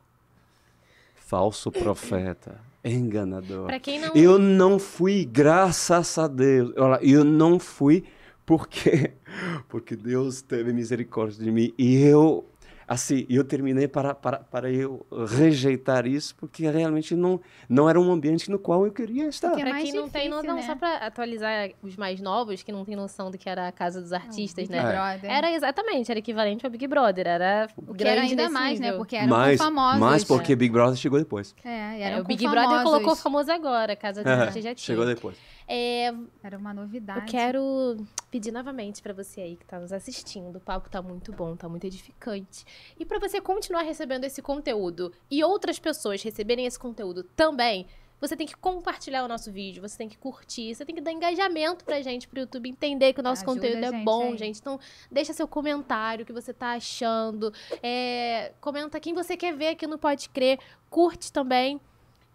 Falso profeta, enganador. Não... Eu não fui, graças a Deus. Olha, eu não fui por quê? Porque Deus teve misericórdia de mim e eu assim, eu terminei para, para, para eu rejeitar isso, porque realmente não, não era um ambiente no qual eu queria estar. para quem não tem noção, né? só para atualizar os mais novos, que não tem noção do que era a Casa dos Artistas, não, né? Era exatamente, era equivalente ao Big Brother, era o que era ainda mais, né? nível. né? Porque era mais, famosos. Mais porque é. Big Brother chegou depois. É, era é, o Big famosos. Brother colocou famoso agora, a Casa dos é, Artistas já tinha. Chegou depois. É, era uma novidade. Eu quero pedir novamente para você aí que está nos assistindo. O papo está muito bom, está muito edificante. E para você continuar recebendo esse conteúdo e outras pessoas receberem esse conteúdo também, você tem que compartilhar o nosso vídeo, você tem que curtir, você tem que dar engajamento pra gente, pro YouTube entender que o nosso Ajuda conteúdo é bom, aí. É. gente. Então, deixa seu comentário, o que você tá achando. É, comenta quem você quer ver aqui no Pode Crer. Curte também.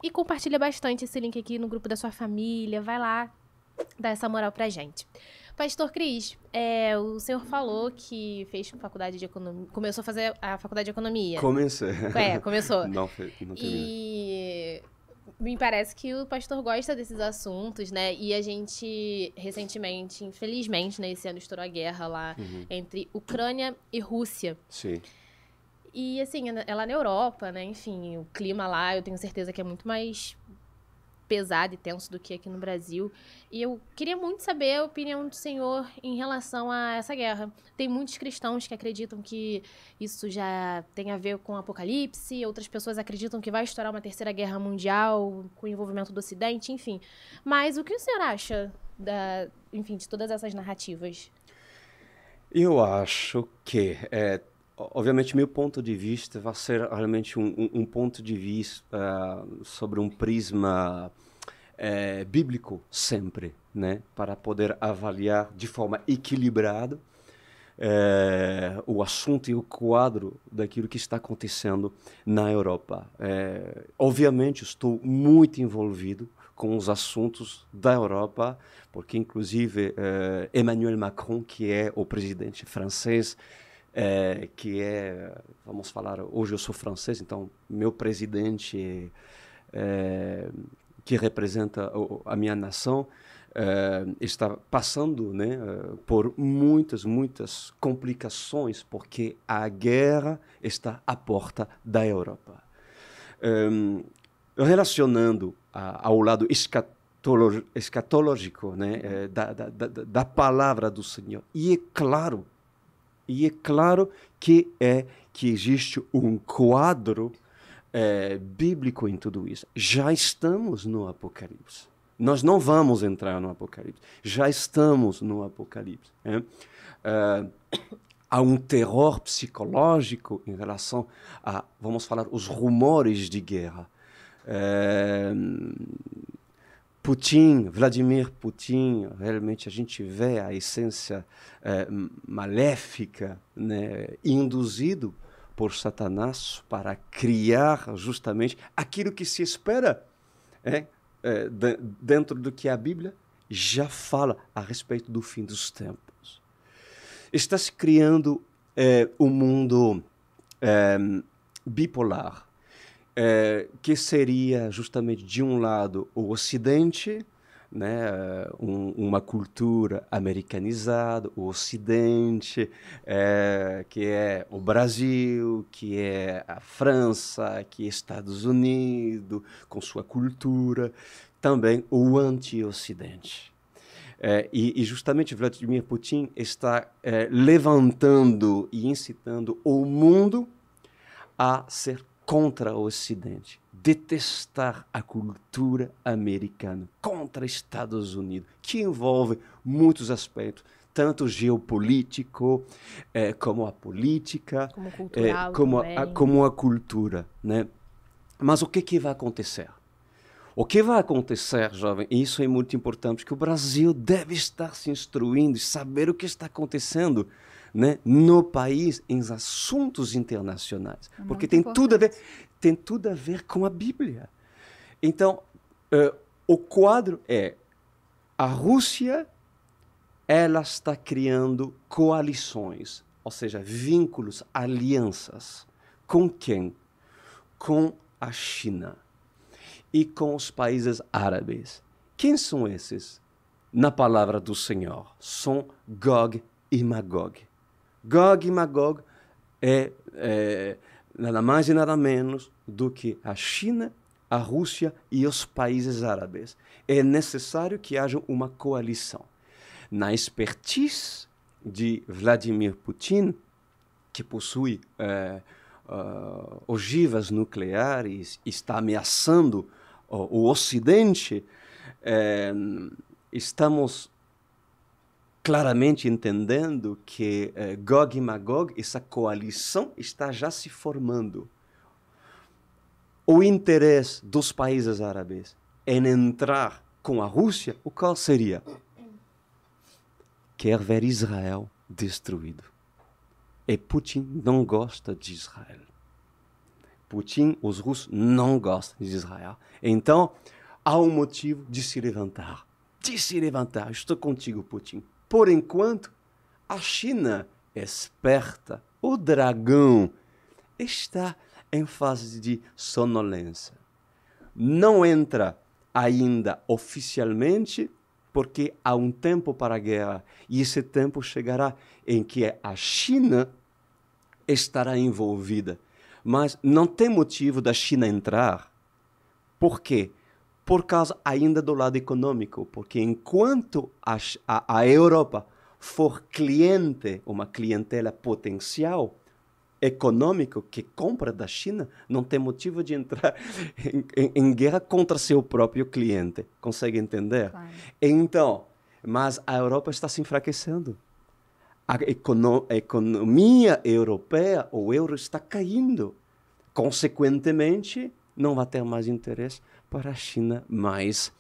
E compartilha bastante esse link aqui no grupo da sua família. Vai lá dar essa moral pra gente. Pastor Cris, é, o senhor falou que fez faculdade de economia. Começou a fazer a faculdade de economia. Comecei. É, começou. não, não E me parece que o pastor gosta desses assuntos, né? E a gente, recentemente, infelizmente, né, esse ano estourou a guerra lá uhum. entre Ucrânia e Rússia. Sim. E, assim, ela é na Europa, né? Enfim, o clima lá, eu tenho certeza que é muito mais pesado e tenso do que aqui no Brasil. E eu queria muito saber a opinião do senhor em relação a essa guerra. Tem muitos cristãos que acreditam que isso já tem a ver com o apocalipse, outras pessoas acreditam que vai estourar uma terceira guerra mundial com o envolvimento do Ocidente, enfim. Mas o que o senhor acha da, enfim, de todas essas narrativas? Eu acho que é, Obviamente, meu ponto de vista vai ser realmente um, um ponto de vista eh, sobre um prisma eh, bíblico sempre, né? Para poder avaliar de forma equilibrada eh, o assunto e o quadro daquilo que está acontecendo na Europa. obviamente, estou muito envolvido com os assuntos da Europa, porque inclusive Emmanuel Macron, que é o presidente francês, é, que é, vamos falar, hoje eu sou francês, então meu presidente é, que representa a minha nação é, está passando né, por muitas, muitas complicações, porque a guerra está à porta da Europa. É, relacionando a, ao lado escatológico, escatológico né, é, da, da, da, da palavra do Senhor. E é claro e é claro que é que existe um quadro é, bíblico em tudo isso. Já estamos no Apocalipse. Nós não vamos entrar no Apocalipse. Já estamos no Apocalipse. Né? É, há um terror psicológico em relação a, vamos falar, os rumores de guerra. É, Putin, Vladimir Putin, realmente a gente vê a essência é, maléfica né, induzido por Satanás para criar justamente aquilo que se espera é, é, dentro do que a Bíblia já fala a respeito do fim dos tempos. Está se criando é, um mundo é, bipolar é, que seria justamente de um lado o Ocidente, né, um, uma cultura americanizada, o Ocidente, é, que é o Brasil, que é a França, que é Estados Unidos, com sua cultura, também o anti-Ocidente. É, e, e, justamente Vladimir Putin está é, levantando e incitando o mundo a ser contra o Ocidente, detestar a cultura americana, contra Estados Unidos, que envolve muitos aspectos, tanto geopolítico eh, como a política, como, eh, cultural, como, a, como a cultura, né? Mas o que que vai acontecer? O que vai acontecer, jovem? Isso é muito importante, que o Brasil deve estar se instruindo, e saber o que está acontecendo né, no país em assuntos internacionais, é porque tem importante. tudo a ver tem tudo a ver com a Bíblia. Então, uh, o quadro é a Rússia ela está criando coalições, ou seja, vínculos, alianças com quem? Com a China e com os países árabes. Quem são esses? Na palavra do Senhor, são Gog e Magog. Gog e Magog é, é nada mais e nada menos do que a China, a Rússia e os países árabes. É necessário que haja uma coalição. Na expertise de Vladimir Putin, que possui é, uh, ogivas nucleares, está ameaçando o Ocidente, é, estamos claramente entendendo que eh, Gog e Magog, essa coalição, está já se formando. O interesse dos países árabes em entrar com a Rússia, o qual seria? Quer ver Israel destruído. E Putin não gosta de Israel. Putin, os russos não gostam de Israel. Então, há um motivo de se levantar. De se levantar. Estou contigo, Putin. Por enquanto, a China esperta, o dragão, está em fase de sonolência. Não entra ainda oficialmente, porque há um tempo para a guerra, e esse tempo chegará em que a China estará envolvida. Mas não tem motivo da China entrar. Por quê? por causa ainda do lado econômico, porque enquanto a, a, a Europa for cliente, uma clientela potencial econômico que compra da China, não tem motivo de entrar em, em, em guerra contra seu próprio cliente. Consegue entender? Claro. Então, mas a Europa está se enfraquecendo. A, econo, a economia europeia, o euro, está caindo. Consequentemente, não vai ter mais interesse para a China mais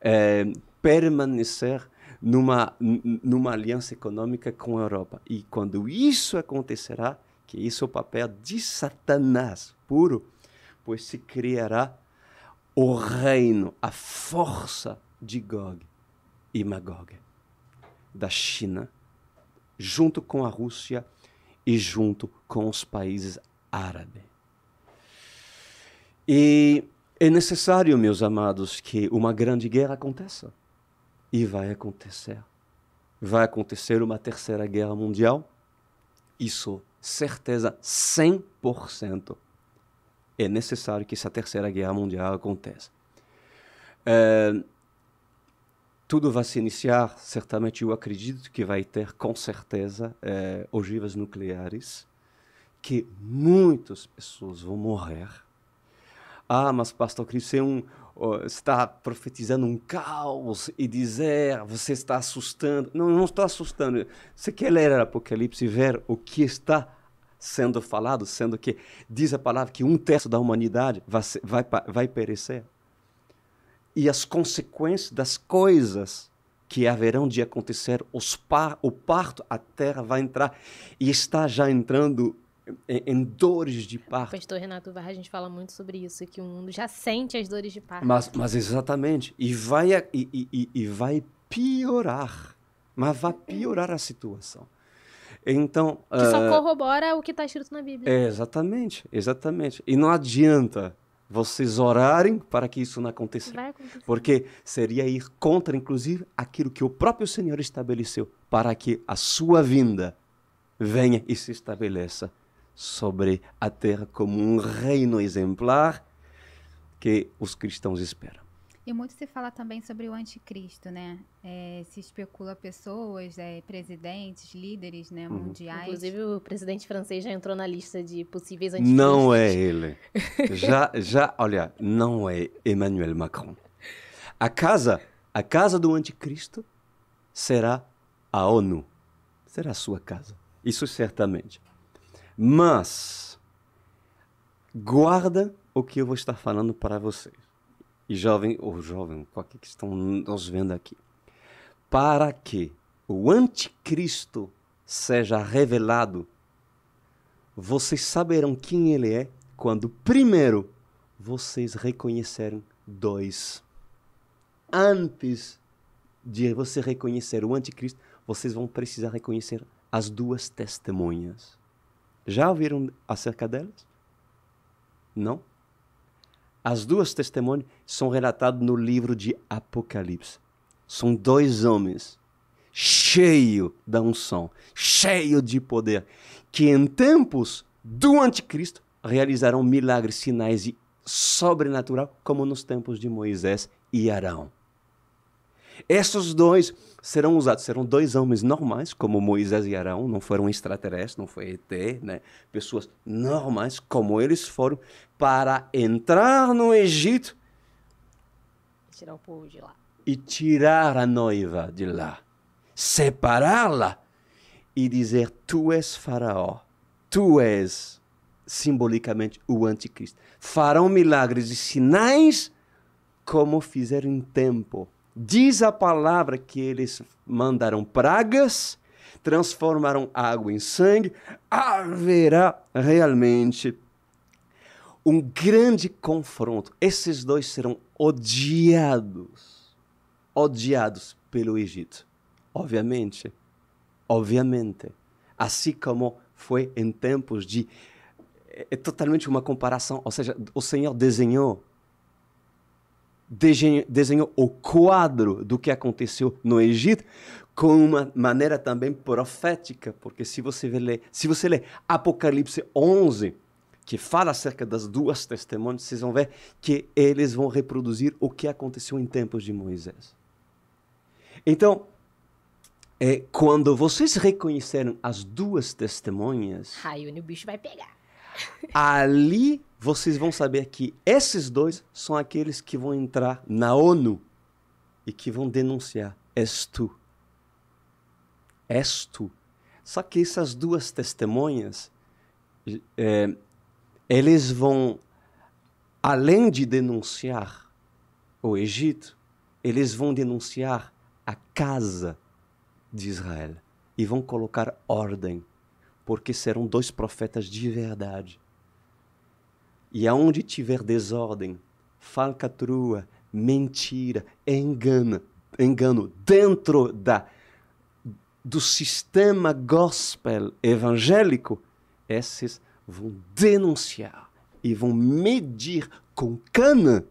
é, permanecer numa, numa aliança econômica com a Europa. E quando isso acontecerá, que isso é o papel de Satanás puro, pois se criará o reino, a força de Gog e Magog, da China, junto com a Rússia e junto com os países árabes. E é necessário, meus amados, que uma grande guerra aconteça. E vai acontecer. Vai acontecer uma terceira guerra mundial. Isso, certeza, 100%. É necessário que essa terceira guerra mundial aconteça. É, tudo vai se iniciar, certamente, eu acredito que vai ter, com certeza, é, ogivas nucleares, que muitas pessoas vão morrer ah, mas pastor Cristo, é um, está profetizando um caos e dizer, você está assustando. Não, não estou assustando. Você quer ler Apocalipse e ver o que está sendo falado, sendo que diz a palavra que um terço da humanidade vai, vai, vai perecer. E as consequências das coisas que haverão de acontecer, os par, o parto, a terra vai entrar e está já entrando em, em dores de parto. O pastor Renato Vargas, a gente fala muito sobre isso, que o mundo já sente as dores de parto. Mas, mas exatamente. E vai, e, e, e vai piorar. Mas vai piorar a situação. Então, que só eh, corrobora o que está escrito na Bíblia. É, exatamente, exatamente. E não adianta vocês orarem para que isso não aconteça. Vai acontecer. Porque seria ir contra, inclusive, aquilo que o próprio Senhor estabeleceu para que a sua vinda venha e se estabeleça sobre a terra como um reino exemplar que os cristãos esperam. E muito se fala também sobre o anticristo, né? É, se especula pessoas, é, presidentes, líderes né, uhum. mundiais. Inclusive, o presidente francês já entrou na lista de possíveis anticristos. Não é ele. já, já, olha, não é Emmanuel Macron. A casa, a casa do anticristo será a ONU. Será a sua casa. Isso certamente. Mas guarda o que eu vou estar falando para vocês. E jovem, ou jovem, o que é estão nos vendo aqui? Para que o anticristo seja revelado, vocês saberão quem ele é quando primeiro vocês reconhecerem dois. Antes de você reconhecer o anticristo, vocês vão precisar reconhecer as duas testemunhas. Já ouviram acerca delas? Não? As duas testemunhas são relatadas no livro de Apocalipse. São dois homens cheios da unção, cheios de poder, que em tempos do anticristo realizarão milagres, sinais e sobrenatural, como nos tempos de Moisés e Arão. Esses dois serão usados, serão dois homens normais, como Moisés e Arão, não foram extraterrestres, não foi ET, né? Pessoas normais, como eles foram, para entrar no Egito. e Tirar o povo de lá. E tirar a noiva de lá. Separá-la e dizer: Tu és Faraó, tu és simbolicamente o anticristo. Farão milagres e sinais como fizeram em tempo Diz a palavra que eles mandaram pragas, transformaram água em sangue, haverá realmente um grande confronto. Esses dois serão odiados, odiados pelo Egito. Obviamente, obviamente. Assim como foi em tempos de. É, é totalmente uma comparação, ou seja, o Senhor desenhou desenhou o quadro do que aconteceu no Egito com uma maneira também profética, porque se você lê, se você ler Apocalipse 11, que fala acerca das duas testemunhas, vocês vão ver que eles vão reproduzir o que aconteceu em tempos de Moisés. Então, é, quando vocês reconheceram as duas testemunhas, aí o bicho vai pegar. Ali vocês vão saber que esses dois são aqueles que vão entrar na ONU e que vão denunciar. És tu. És tu. Só que essas duas testemunhas, é, eles vão, além de denunciar o Egito, eles vão denunciar a casa de Israel e vão colocar ordem, porque serão dois profetas de verdade e aonde tiver desordem, falcatrua, mentira, engano, engano dentro da do sistema gospel evangélico, esses vão denunciar e vão medir com cana.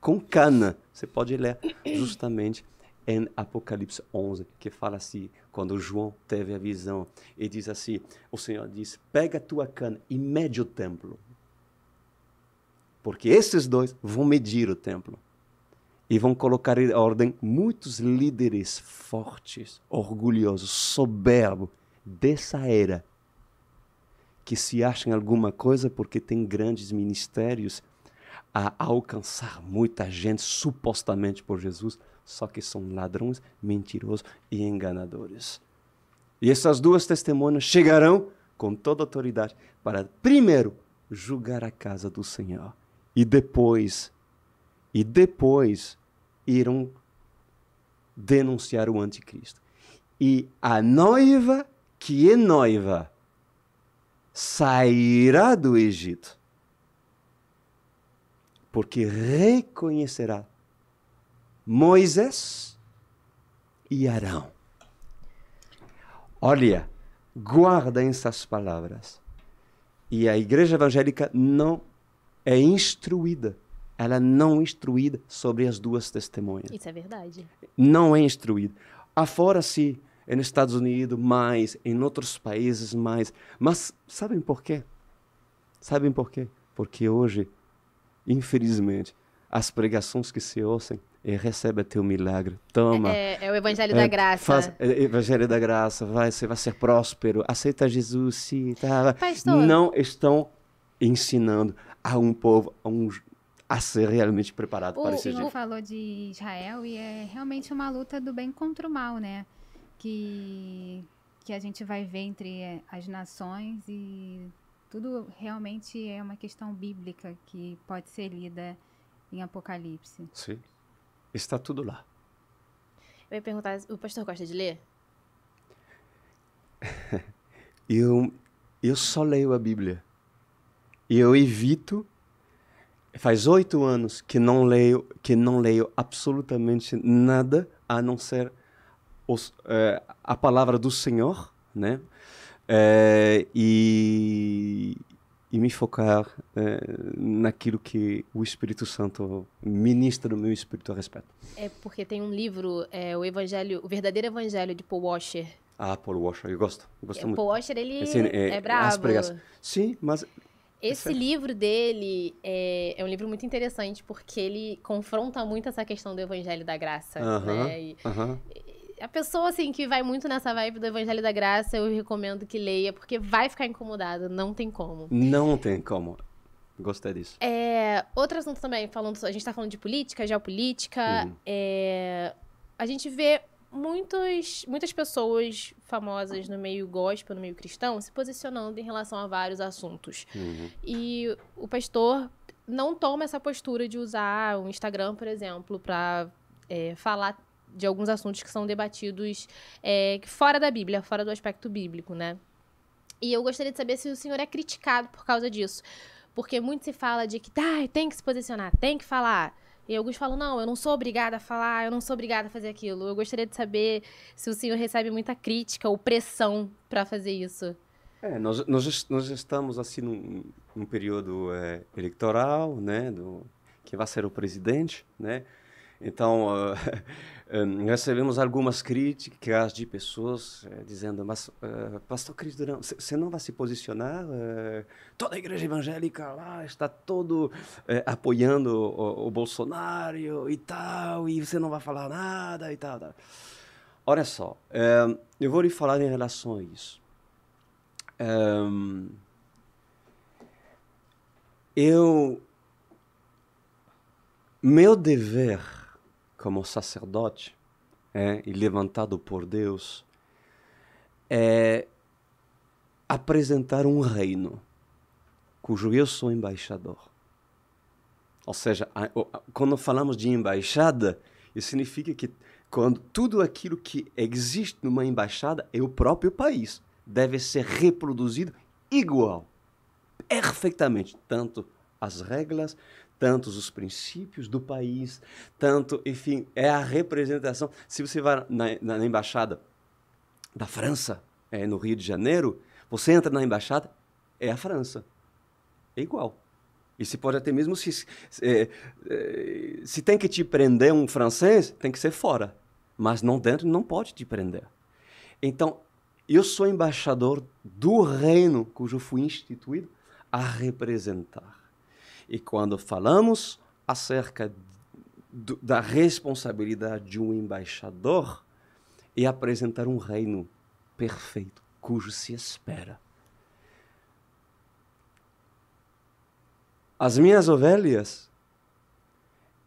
Com cana. Você pode ler justamente em Apocalipse 11, que fala assim, quando João teve a visão, e diz assim, o Senhor diz, pega a tua cana e mede o templo, porque esses dois vão medir o templo e vão colocar em ordem muitos líderes fortes, orgulhosos, soberbos dessa era que se acham alguma coisa porque tem grandes ministérios a alcançar muita gente supostamente por Jesus, só que são ladrões, mentirosos e enganadores. E essas duas testemunhas chegarão com toda autoridade para primeiro julgar a casa do Senhor e depois, e depois irão denunciar o anticristo. E a noiva que é noiva sairá do Egito, porque reconhecerá Moisés e Arão. Olha, guarda essas palavras. E a igreja evangélica não é instruída. Ela não é instruída sobre as duas testemunhas. Isso é verdade. Não é instruída. Afora se é nos Estados Unidos mais, em outros países mais. Mas sabem por quê? Sabem por quê? Porque hoje, infelizmente, as pregações que se ouçam e é recebe teu milagre. Toma. É, é o evangelho é, da graça. Faz, é, é, evangelho da graça. Vai, você vai ser próspero. Aceita Jesus. Sim, tá. Pastor. Não estão ensinando a um povo, a, um, a ser realmente preparado o, para esse dia. O falou de Israel e é realmente uma luta do bem contra o mal, né? Que, que a gente vai ver entre eh, as nações e tudo realmente é uma questão bíblica que pode ser lida em Apocalipse. Sim. Está tudo lá. Eu ia perguntar, o pastor gosta de ler? eu, eu só leio a Bíblia. E eu evito. Faz oito anos que não leio, que não leio absolutamente nada a não ser os, é, a palavra do Senhor, né? É, e, e me focar é, naquilo que o Espírito Santo ministra no meu espírito a respeito. É porque tem um livro, é, o Evangelho, o verdadeiro Evangelho de Paul Washer. Ah, Paul Washer, eu gosto, eu gosto é, muito. Paul Washer ele assim, é, é, é bravo. Sim, mas esse livro dele é, é, um livro muito interessante porque ele confronta muito essa questão do Evangelho da Graça. né? E, A pessoa assim que vai muito nessa vibe do Evangelho da Graça, eu recomendo que leia porque vai ficar incomodado, não tem como. Não tem como. Gostei disso. É, outro assunto também, falando, a gente está falando de política, geopolítica. Uhum. É, a gente vê muitos, muitas pessoas famosas no meio gospel, no meio cristão, se posicionando em relação a vários assuntos. Uhum. E o pastor não toma essa postura de usar o Instagram, por exemplo, para é, falar de alguns assuntos que são debatidos é, fora da Bíblia, fora do aspecto bíblico, né? E eu gostaria de saber se o senhor é criticado por causa disso. Porque muito se fala de que ah, tem que se posicionar, tem que falar. E alguns falam: não, eu não sou obrigada a falar, eu não sou obrigada a fazer aquilo. Eu gostaria de saber se o senhor recebe muita crítica ou pressão para fazer isso. É, nós, nós, nós estamos assim num, num período é, eleitoral, né, do, que vai ser o presidente, né? Então, uh, recebemos algumas críticas de pessoas uh, dizendo, mas, uh, pastor Cris Durão, você não vai se posicionar? toda a igreja evangélica lá está todo apoiando o, o, Bolsonaro e tal, e você não vai falar nada e tal. tal. Olha só, eu vou lhe falar em relação a isso. Um, eu meu dever como sacerdote é, e levantado por Deus, é apresentar um reino cujo eu sou embaixador. Ou seja, quando falamos de embaixada, isso significa que quando tudo aquilo que existe numa embaixada é o próprio país, deve ser reproduzido igual, perfeitamente, tanto as regras tantos os princípios do país, tanto, enfim, é a representação. Se você vai na, na, na embaixada da França, é, no Rio de Janeiro, você entra na embaixada, é a França. É igual. E se pode até mesmo se, se, é, é se tem que te prender um francês, tem que ser fora. Mas não dentro não pode te prender. Então, eu sou embaixador do reino cujo fui instituído a representar. E quando falamos acerca do, da responsabilidade de um embaixador, e apresentar um reino perfeito, cujo se espera. As minhas ovelhas,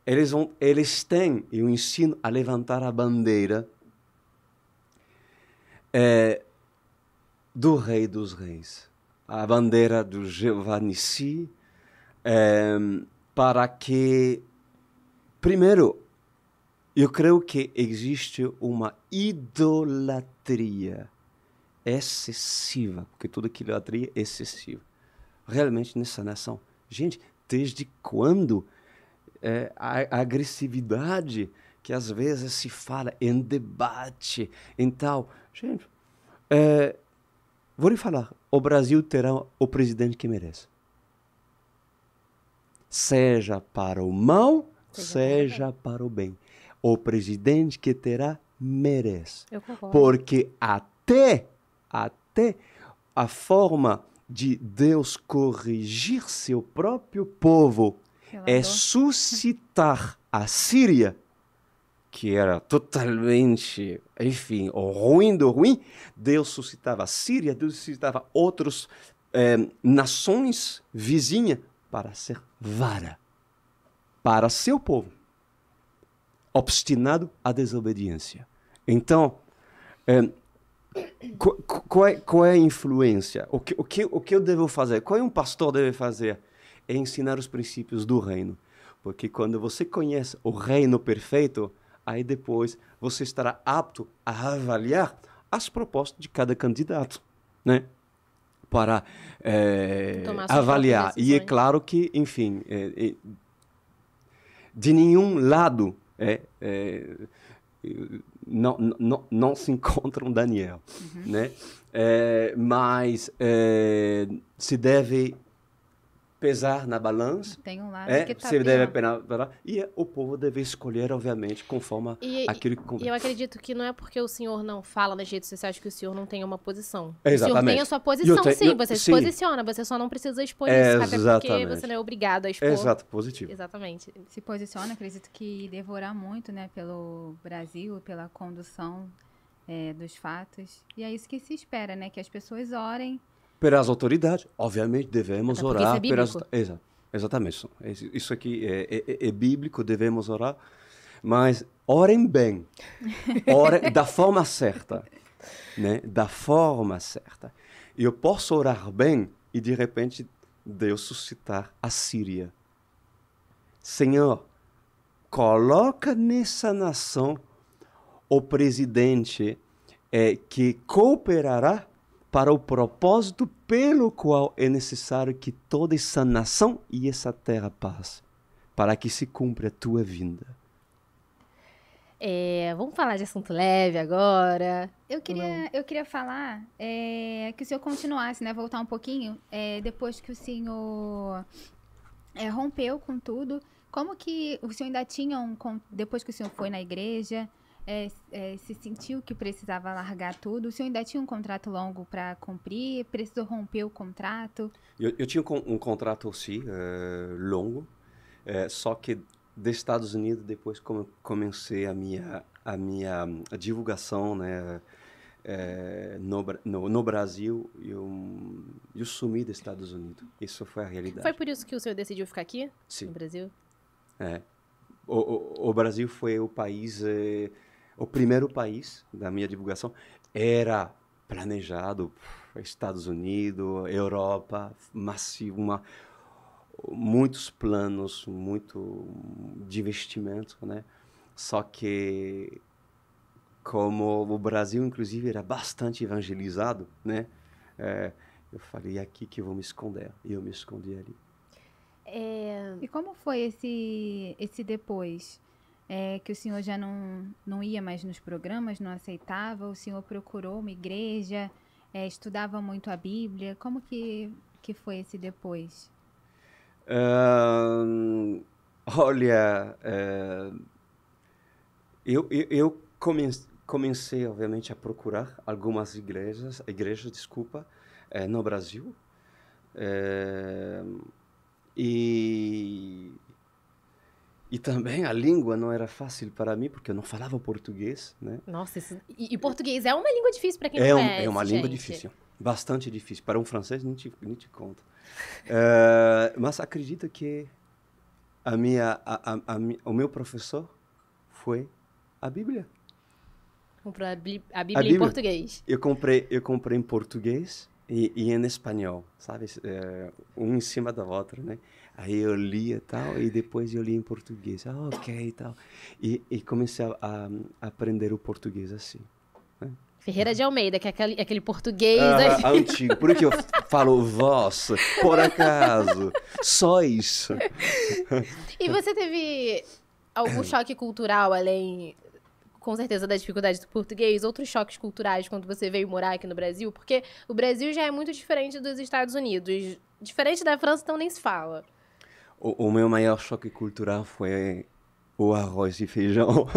eles, vão, eles têm, eu ensino a levantar a bandeira é, do Rei dos Reis, a bandeira do Jeová Nissi, é, para que, primeiro, eu creio que existe uma idolatria excessiva, porque toda idolatria é excessiva. Realmente nessa nação, gente, desde quando é, a, a agressividade que às vezes se fala em debate, em tal, gente, é, vou lhe falar, o Brasil terá o presidente que merece seja para o mal, seja, para o bem. O presidente que terá merece. Eu concordo. Porque até até a forma de Deus corrigir seu próprio povo é suscitar a Síria, que era totalmente, enfim, o ruim do ruim. Deus suscitava a Síria, Deus suscitava outras eh, nações vizinhas para ser vara para seu povo, obstinado à desobediência. Então, é, eh, qual, qual, é, qual, é, a influência? O que, o, que, o que eu devo fazer? Qual é um pastor deve fazer? É ensinar os princípios do reino. Porque quando você conhece o reino perfeito, aí depois você estará apto a avaliar as propostas de cada candidato. Né? para é, avaliar. E é claro que, enfim, é, é de nenhum lado é, é, não, não, não se encontra um Daniel, uhum. né? mas se deve pesar na balança. Tem um lado é, que tá você bem... deve apenar, e o povo deve escolher, obviamente, conforme e, aquilo que convém. E eu acredito que não é porque o senhor não fala nas redes sociais que o senhor não tem uma posição. Exatamente. O senhor tem a sua posição, tenho, sim, eu, você sim. se posiciona, você só não precisa expor é, isso, exatamente. até porque você não é obrigado a expor. Exato, positivo. Exatamente. Se posiciona, acredito que devorar muito, né, pelo Brasil, pela condução é, dos fatos. E é isso que se espera, né, que as pessoas orem, pelas autoridades, obviamente devemos Até é orar. É pelas, exa, exatamente. Isso aqui é, é, é, é, bíblico, devemos orar. Mas orem bem, orem da forma certa. Né? Da forma certa. E eu posso orar bem e de repente Deus suscitar a Síria. Senhor, coloca nessa nação o presidente é, que cooperará para o propósito pelo qual é necessário que toda essa nação e essa terra passe, para que se cumpra a tua vinda. É, vamos falar de assunto leve agora. Eu queria, eu queria falar é, que o senhor continuasse, né? Voltar um pouquinho é, depois que o senhor é, rompeu com tudo. Como que o senhor ainda tinha um depois que o senhor foi na igreja? é, é, se sentiu que precisava largar tudo? O senhor ainda tinha um contrato longo para cumprir? Precisou romper o contrato? Eu, eu tinha um, contrato, sim, é, longo, é, só que dos Estados Unidos, depois como comecei a minha, a minha a divulgação, né? É, no, no, no, Brasil eu, eu sumi dos Estados Unidos. Isso foi a realidade. Foi por isso que o senhor decidiu ficar aqui? Sim. No Brasil? É. O, o, o Brasil foi o país eh, o primeiro país da minha divulgação era planejado Estados Unidos, Europa, massivo, uma, muitos planos, muito de investimento, né? Só que como o Brasil, inclusive, era bastante evangelizado, né? É, eu falei, aqui que eu vou me esconder. E eu me escondi ali. É... E como foi esse, esse depois? é, que o senhor já não, não ia mais nos programas, não aceitava, o senhor procurou uma igreja, é, estudava muito a Bíblia. Como que, que foi esse depois? Uh, olha, uh, eu, eu, eu comecei, comecei, obviamente, a procurar algumas igrejas, igrejas, desculpa, uh, no Brasil. É, e e também a língua não era fácil para mim, porque eu não falava português, né? Nossa, isso... e, e, português é uma língua difícil para quem é não conhece, É uma gente. língua difícil, bastante difícil. Para um francês, nem te, nem te conto. uh, mas acredito que a minha, a, a, a, o meu professor foi a Bíblia. Comprou a, Bíblia, Bíblia em português. Eu comprei, eu comprei em português e, e em espanhol, sabe? Uh, um em cima da outra, né? Aí eu lia tal, e depois eu lia em português. Ah, ok, tal. E, e comecei a, a, aprender o português assim. Né? Ferreira de Almeida, que é aquele, aquele português. Ah, Antigo. Por que eu falo vós, por acaso. Só isso. E você teve algum é. choque cultural além, com certeza, da dificuldade do português? Outros choques culturais quando você veio morar aqui no Brasil? Porque o Brasil já é muito diferente dos Estados Unidos. Diferente da França, então nem se fala. O, o meu maior choque cultural foi o arroz e feijão.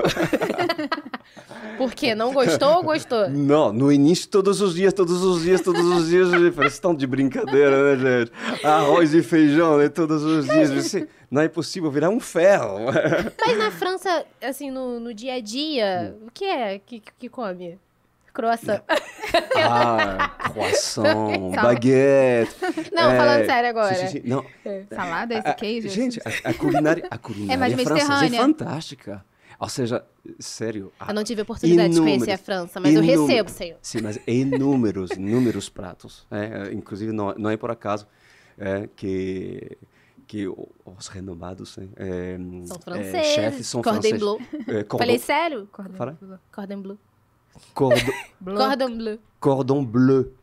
Por quê? Não gostou ou gostou? Não, no início, todos os dias, todos os dias, todos os dias, vocês estão de brincadeira, né, gente? Arroz e feijão, né, todos os dias. não é possível virar um ferro. Mas na França, assim, no, no dia a dia, hum. o que é que, que come? Croissant. Ah, croissant, baguete. Não, é, falando sério agora. Xixi, não. É. Salada, esse queijo. Gente, a, a culinária, a é culinária é francesa é fantástica. Ou seja, sério. Eu não tive a oportunidade inúmeros, de conhecer a França, mas inúmeros, eu recebo, senhor. Sim, mas é inúmeros, inúmeros pratos. É, inclusive, não, não é por acaso é, que que os renomados né, é, são franceses, é, chefes são Cordon franceses. Bleu. É, Cordon... Falei sério? Cordem Bleu. Cordon Bleu. Cordon... Cordon bleu. Cordon bleu.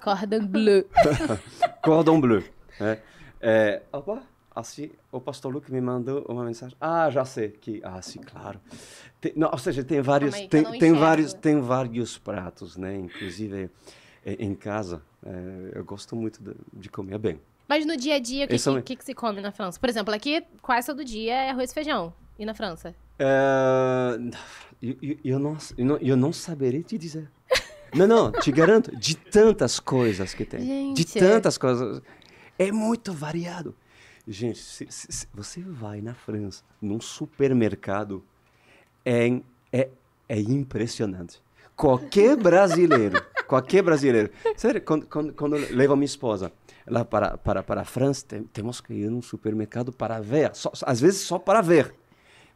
Cordon bleu. Cordon bleu. É. É, opa, assim, o pastor Luke me mandou uma mensagem. Ah, já sei que. Ah, sim, claro. Tem, não, ou seja, tem vários, aí, tem, tem vários, tem vários pratos, né? Inclusive é, em casa, é, eu gosto muito de, de, comer bem. Mas no dia a dia, o que, é que, que, que, se come na França? Por exemplo, aqui quase todo dia é arroz e feijão. E na França? É eu, eu, não, eu, não, eu não saberei te dizer. Não, não, te garanto, de tantas coisas que tem. Gente, de é. tantas é... coisas. É muito variado. Gente, se, se, se você vai na França, num supermercado, é, é, é impressionante. Qualquer brasileiro, qualquer brasileiro. Sério, quando, quando, quando levo a minha esposa lá para, para, para a França, tem, temos que ir num supermercado para ver, só, às vezes só para ver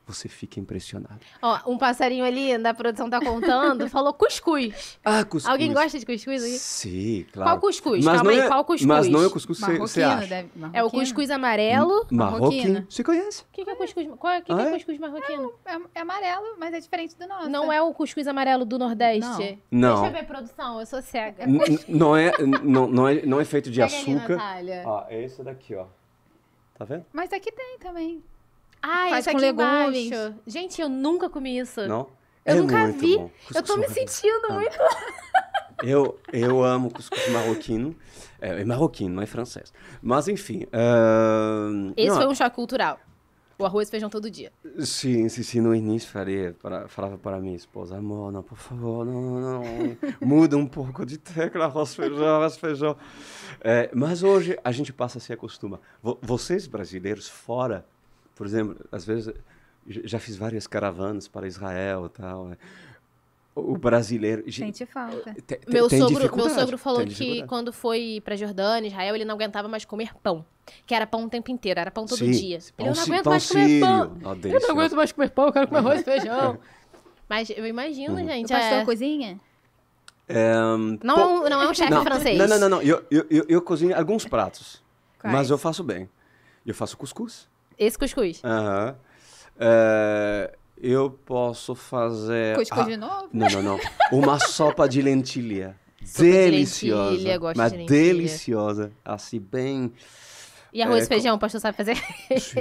você fica impressionado. Ó, um passarinho ali da produção tá contando, falou cuscuz. Ah, cuscuz. Alguém gosta de cuscuz aqui? Sim, claro. Qual cuscuz? Mas Calma aí, é... qual cuscuz? Mas não é o cuscuz que acha. Deve... É o cuscuz amarelo. Marroquino. Você conhece? O que, que, é cuscuz? Qual é, que, é ah, que é cuscuz marroquino? É, é, é, amarelo, mas é diferente do nosso. Não é o cuscuz amarelo do Nordeste? Não. não. Deixa eu ver produção, eu sou cega. N não, é, não, não, é, não é feito de Pega açúcar. Ó, é esse daqui, ó. Tá vendo? Mas aqui tem também. Ah, isso com legumes. Embaixo. Gente, eu nunca comi isso. Não? Eu é nunca vi. Bom. Eu tô me sentindo ah. muito. Eu, eu amo cuscuz marroquino. É, é marroquino, não é francês. Mas, enfim. Uh... Esse não, foi um choque cultural. O arroz e feijão todo dia. Sim, sim, sim. No início faria, para, falava para minha esposa, amor, não, por favor, não, não, não. Muda um pouco de tecla, arroz, feijão, arroz, feijão. É, mas hoje a gente passa a se acostumar. Vocês brasileiros fora por exemplo, às vezes já fiz várias caravanas para Israel, tal. Né? O brasileiro. Sente falta. Eh, tem, meu, tem sogro, meu sogro falou que quando foi para Jordânia, Israel, ele não aguentava mais comer pão. Que era pão o tempo inteiro, era pão todo Sim, dia. Pão, eu não aguento mais comer pão. Oh, eu não aguento mais comer pão, eu quero comer arroz e feijão. Mas eu imagino, uhum. gente. O pastor é... cozinha? Ehm, é... não, não é um chefe não, francês. Não, não, não. não. Eu, eu, eu, eu cozinho alguns pratos, Quais? mas eu faço bem. Eu faço cuscuz. Esse cuscuz. Aham. É, eu posso fazer. Cuscuz ah, de novo? Não, não, não. Uma sopa de lentilha. Sopa deliciosa. De lentilha, gosto mas de lentilha. deliciosa. Assim, bem. E arroz é, e feijão, com... o pastor sabe fazer? Isso,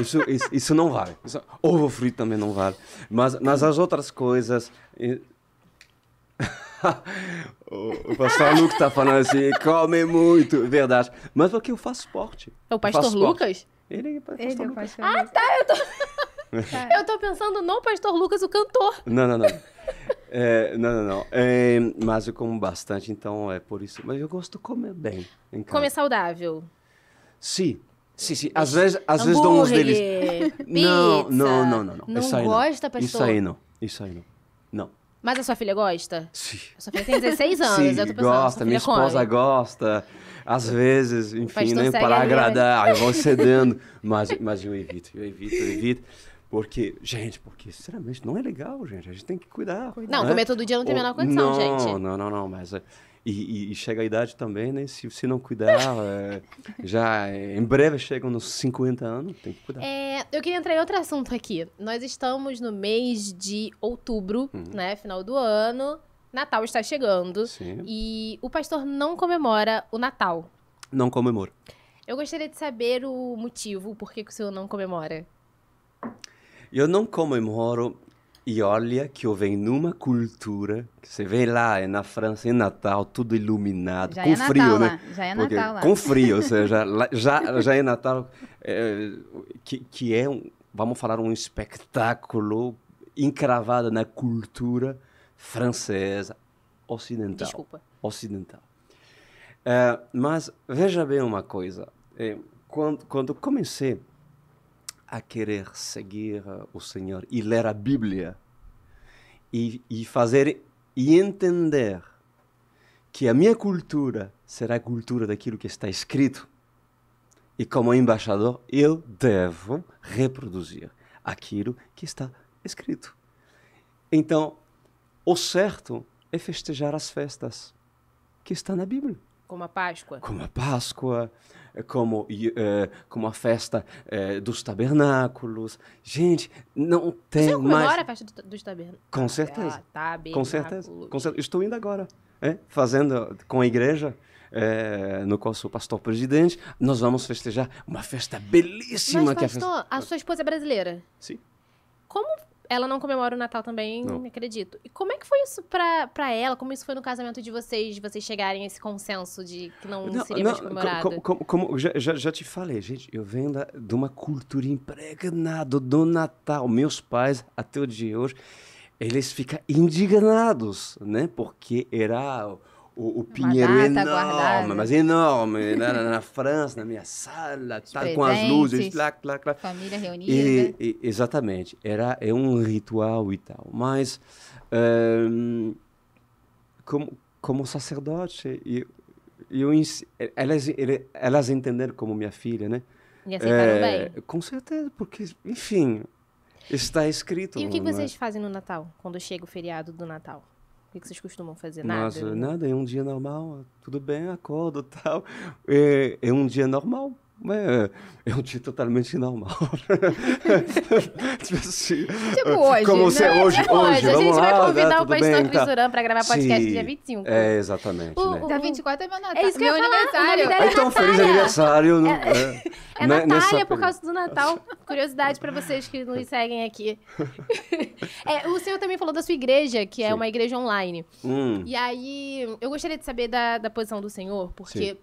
isso, isso, isso, não vale. Isso, ovo frito também não vale. Mas, mas as outras coisas. o, pastor Lucas tá falando assim, come muito, verdade. Mas porque eu faço esporte. É o pastor Lucas? Ele, é pastor Ele é o pastor ah, Lucas. Ah, tá, eu tô... É. eu tô pensando no pastor Lucas, o cantor. Não, não, não. É, não, não, não. É, mas eu como bastante, então é por isso. Mas eu gosto de comer bem. Comer saudável. Sim, Sim, sim. Às vezes, às vezes dão uns deles. Não, não, não, não, não. Não isso aí gosta, não. pastor? Isso aí não. Isso aí não. Mas a sua filha gosta? Sim. A sua filha tem 16 anos, Sim, eu tô pensando. Gosta, minha esposa gosta. Às vezes, enfim, nem né, para agradar, eu vou cedendo. mas, mas eu evito, eu evito, eu evito. Porque, gente, porque, sinceramente, não é legal, gente. A gente tem que cuidar. Não, né? comer todo dia não tem a menor condição, não, gente. Não, não, não, mas e, e, e, chega a idade também, né? Se você não cuidar, é, já é, em breve chegam nos 50 anos, tem que cuidar. É, eu queria entrar em outro assunto aqui. Nós estamos no mês de outubro, uhum. né? Final do ano. Natal está chegando. Sim. E o pastor não comemora o Natal. Não comemora. Eu gostaria de saber o motivo, por que, que o senhor não comemora. Eu não comemoro e olha que eu venho numa cultura, que você vê lá é na França, em é Natal, tudo iluminado, já com é frio, né? Já é Porque, Natal lá. Com frio, ou seja, já, já é Natal, é, que, que é, um, vamos falar, um espetáculo encravado na cultura francesa ocidental. Desculpa. Ocidental. É, mas veja bem uma coisa, é, quando, quando comecei a querer seguir o Senhor e ler a Bíblia e, e fazer e entender que a minha cultura será a cultura daquilo que está escrito. E como embaixador, eu devo reproduzir aquilo que está escrito. Então, o certo é festejar as festas que está na Bíblia. Como a Páscoa. Como a Páscoa, como, uh, como a festa uh, dos tabernáculos. Gente, não tem Você mais... Você a festa do, dos tabernáculos? Com certeza. Ah, tá, com certeza. Tá com certeza. Estou indo agora, é? fazendo com a igreja. É, no qual sou pastor presidente, nós vamos festejar uma festa belíssima. Mas, pastor, que é a, festa... a sua esposa é brasileira? Sim. Como ela não comemora o Natal também, não. acredito. E como é que foi isso pra, pra ela? Como isso foi no casamento de vocês, de vocês chegarem a esse consenso de que não, não seria não, mais comemorado? Como, como, como já, já, te falei, gente, eu venho da, de uma cultura impregnada do Natal. Meus pais, até o dia de hoje, eles ficam indignados, né? Porque era o, o pinheiro enorme, mas enorme, né? na, na, França, na minha sala, tal, tá com as luzes, clac, clac, Família reunida. E, e, exatamente, era é um ritual e tal. Mas, um, como, como sacerdote, eu, eu, elas, elas entenderam como minha filha, né? E assim é, bem. Com certeza, porque, enfim, está escrito. E o que, que vocês fazem no Natal, quando chega o feriado do Natal? O que vocês costumam fazer? Nada? Nossa, nada. É um dia normal. Tudo bem, acordo tal. É, é um dia normal é, eu é um dia totalmente normal. tipo assim. Tipo hoje. Como você é né? hoje, é hoje. hoje. a gente lá, vai convidar né? o pastor Cris Duran tá... pra gravar podcast Sim, dia 25. É, exatamente. O, né? o, Dia 24 é meu Natal. É isso que meu eu aniversário. Falar, é então, feliz aniversário. No, é, é, é né, Natália por causa do Natal. Curiosidade pra vocês que nos seguem aqui. é, o senhor também falou da sua igreja, que é Sim. uma igreja online. Hum. E aí, eu gostaria de saber da, da posição do senhor, porque. Sim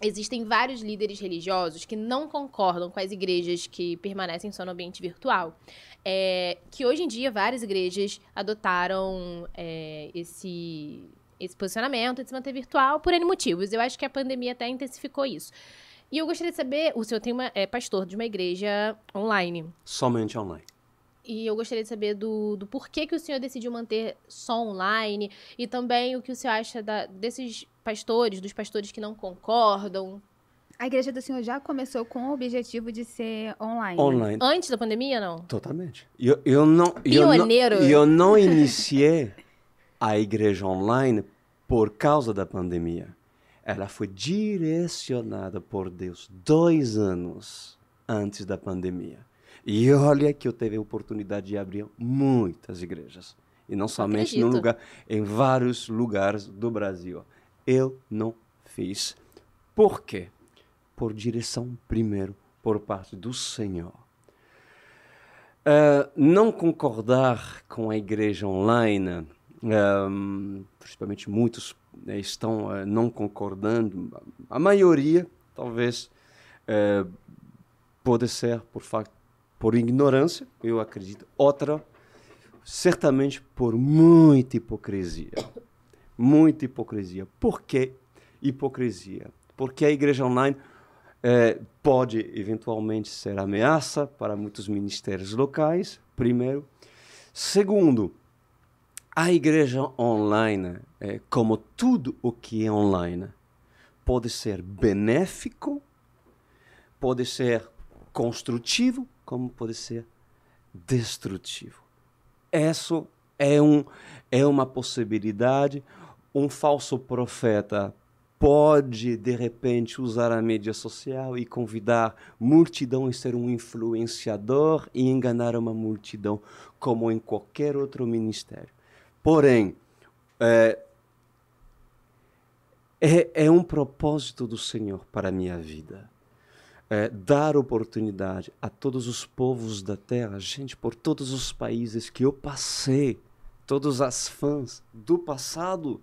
Existem vários líderes religiosos que não concordam com as igrejas que permanecem só no ambiente virtual. É, que hoje em dia várias igrejas adotaram é, esse, esse posicionamento de se manter virtual por N motivos. Eu acho que a pandemia até intensificou isso. E eu gostaria de saber, o senhor tem uma, é pastor de uma igreja online. Somente online. E eu gostaria de saber do, do porquê que o senhor decidiu manter só online e também o que o senhor acha da, desses pastores, dos pastores que não concordam? A Igreja do Senhor já começou com o objetivo de ser online. Online. Antes da pandemia, não? Totalmente. Eu, eu não. Pioneiro. Eu não, eu não iniciei a igreja online por causa da pandemia. Ela foi direcionada por Deus dois anos antes da pandemia. E olha que eu tive a oportunidade de abrir muitas igrejas. E não somente num lugar, em vários lugares do Brasil eu não fiz. Por quê? Por direção, primeiro, por parte do Senhor. Uh, não concordar com a igreja online, ah, principalmente muitos né, estão uh, não concordando, a maioria, talvez, uh, pode ser por, por ignorância, eu acredito, outra, certamente por muita hipocrisia. Muita hipocrisia. Por que hipocrisia? Porque a igreja online é, pode eventualmente ser ameaça para muitos ministérios locais, primeiro. Segundo, a igreja online, é, como tudo o que é online, pode ser benéfico, pode ser construtivo, como pode ser destrutivo. Isso é, um, é uma possibilidade, um falso profeta pode, de repente, usar a mídia social e convidar multidão e ser um influenciador e enganar uma multidão, como em qualquer outro ministério. Porém, é, é, é um propósito do Senhor para a minha vida. É, dar oportunidade a todos os povos da terra, gente, por todos os países que eu passei, todas as fãs do passado,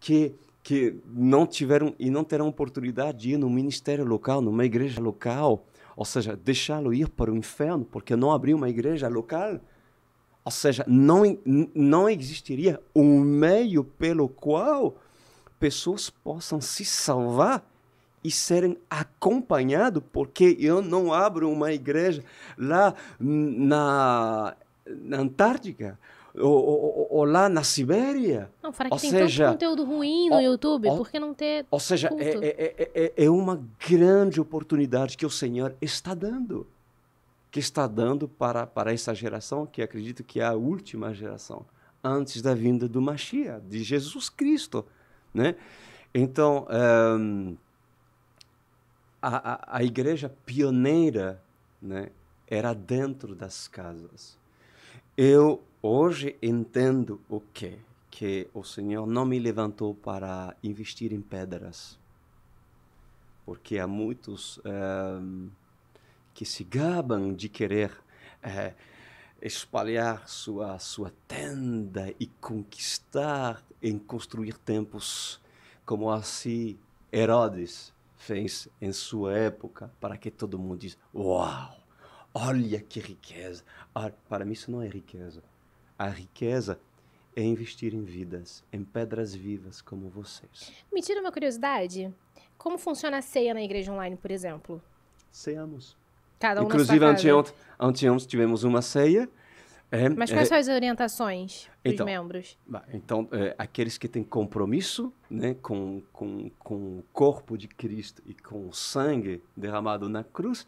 que que não tiveram e não terão oportunidade de ir no ministério local, numa igreja local, ou seja, deixá-lo ir para o inferno porque não abriu uma igreja local, ou seja, não não existiria um meio pelo qual pessoas possam se salvar e serem acompanhados, porque eu não abro uma igreja lá na, na Antártica, ou, ou, ou lá na Sibéria. Não, fora que ou tem seja, tanto conteúdo ruim no YouTube, ou, por que não ter Ou seja, é é, é, é, é, uma grande oportunidade que o Senhor está dando. Que está dando para, para essa geração, que acredito que é a última geração, antes da vinda do Mashiach, de Jesus Cristo. Né? Então, um, ehm, a, a, a igreja pioneira né, era dentro das casas. Eu Hoje entendo o que, Que o Senhor não me levantou para investir em pedras. Porque há muitos um, eh, que se gabam de querer é, espalhar sua, sua tenda e conquistar em construir templos, como assim Herodes fez em sua época, para que todo mundo diz: Uau, olha que riqueza! Ah, para mim, isso não é riqueza a riqueza é investir em vidas, em pedras vivas como vocês. Me tira uma curiosidade. Como funciona a ceia na igreja online, por exemplo? Ceamos. Cada um Inclusive, anteontem, anteontem tivemos uma ceia. É, Mas é quais é, são as orientações dos então, membros? Então, é, aqueles que têm compromisso né, com, com, com o corpo de Cristo e com o sangue derramado na cruz,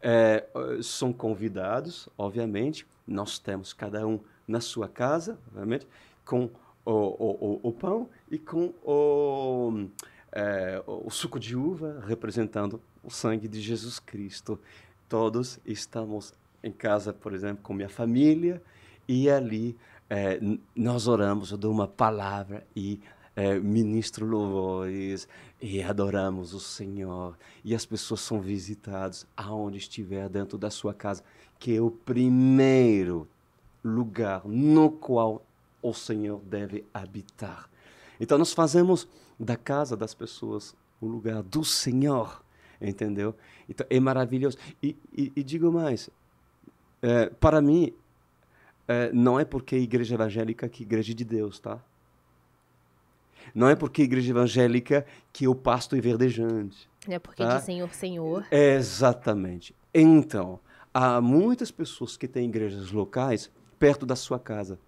é, são convidados, obviamente. Nós temos cada um na sua casa, realmente, com o, o, o, o pão e com o, é, o suco de uva, representando o sangue de Jesus Cristo. Todos estamos em casa, por exemplo, com minha família, e ali é, nós oramos, eu dou uma palavra e é, ministro louvores e adoramos o Senhor. E as pessoas são visitadas aonde estiver dentro da sua casa, que é o primeiro lugar no qual o Senhor deve habitar. Então nós fazemos da casa das pessoas o lugar do Senhor, entendeu? Então é maravilhoso. E, e, e digo mais, é, para mim, é, não é porque é igreja evangélica é que é igreja de Deus, tá? Não é porque é igreja evangélica é que o pasto é verdejante. É porque tá? de Senhor, Senhor. Exatamente. Então, há muitas pessoas que têm igrejas locais perto da sua casa,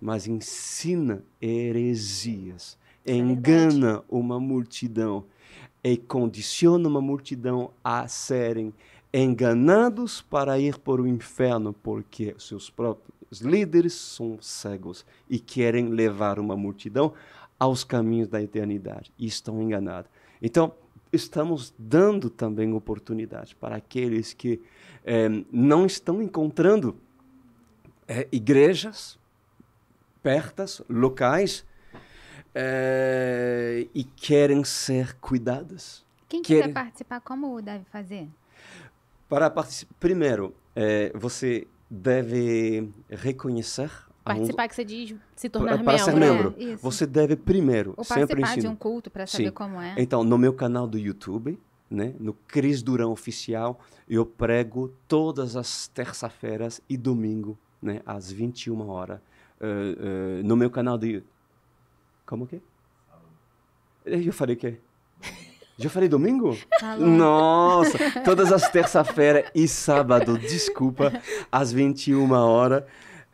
mas ensina heresias, é engana verdade. uma multidão e condiciona uma multidão a serem enganados para ir para o inferno, porque seus próprios líderes são cegos e querem levar uma multidão aos caminhos da eternidade e estão enganados. Então, estamos dando também oportunidade para aqueles que eh, não estão encontrando é, igrejas pertas, locais, é, e querem ser cuidadas. Quem quiser participar, como deve fazer? Para participar, primeiro, é, você deve reconhecer Participar, que você diz se tornar para, para membro. Para ser membro. É, você deve primeiro. Ou sempre participar ensino. de um culto para saber Sim. como é. Então, no meu canal do YouTube, né, no Cris Durão Oficial, eu prego todas as terça-feiras e domingo né, às 21 horas, uh, uh, no meu canal de. Como que? Eh, eu falei que? Já falei domingo? Falou. Nossa, todas as terça-feira e sábado, desculpa, às 21 horas,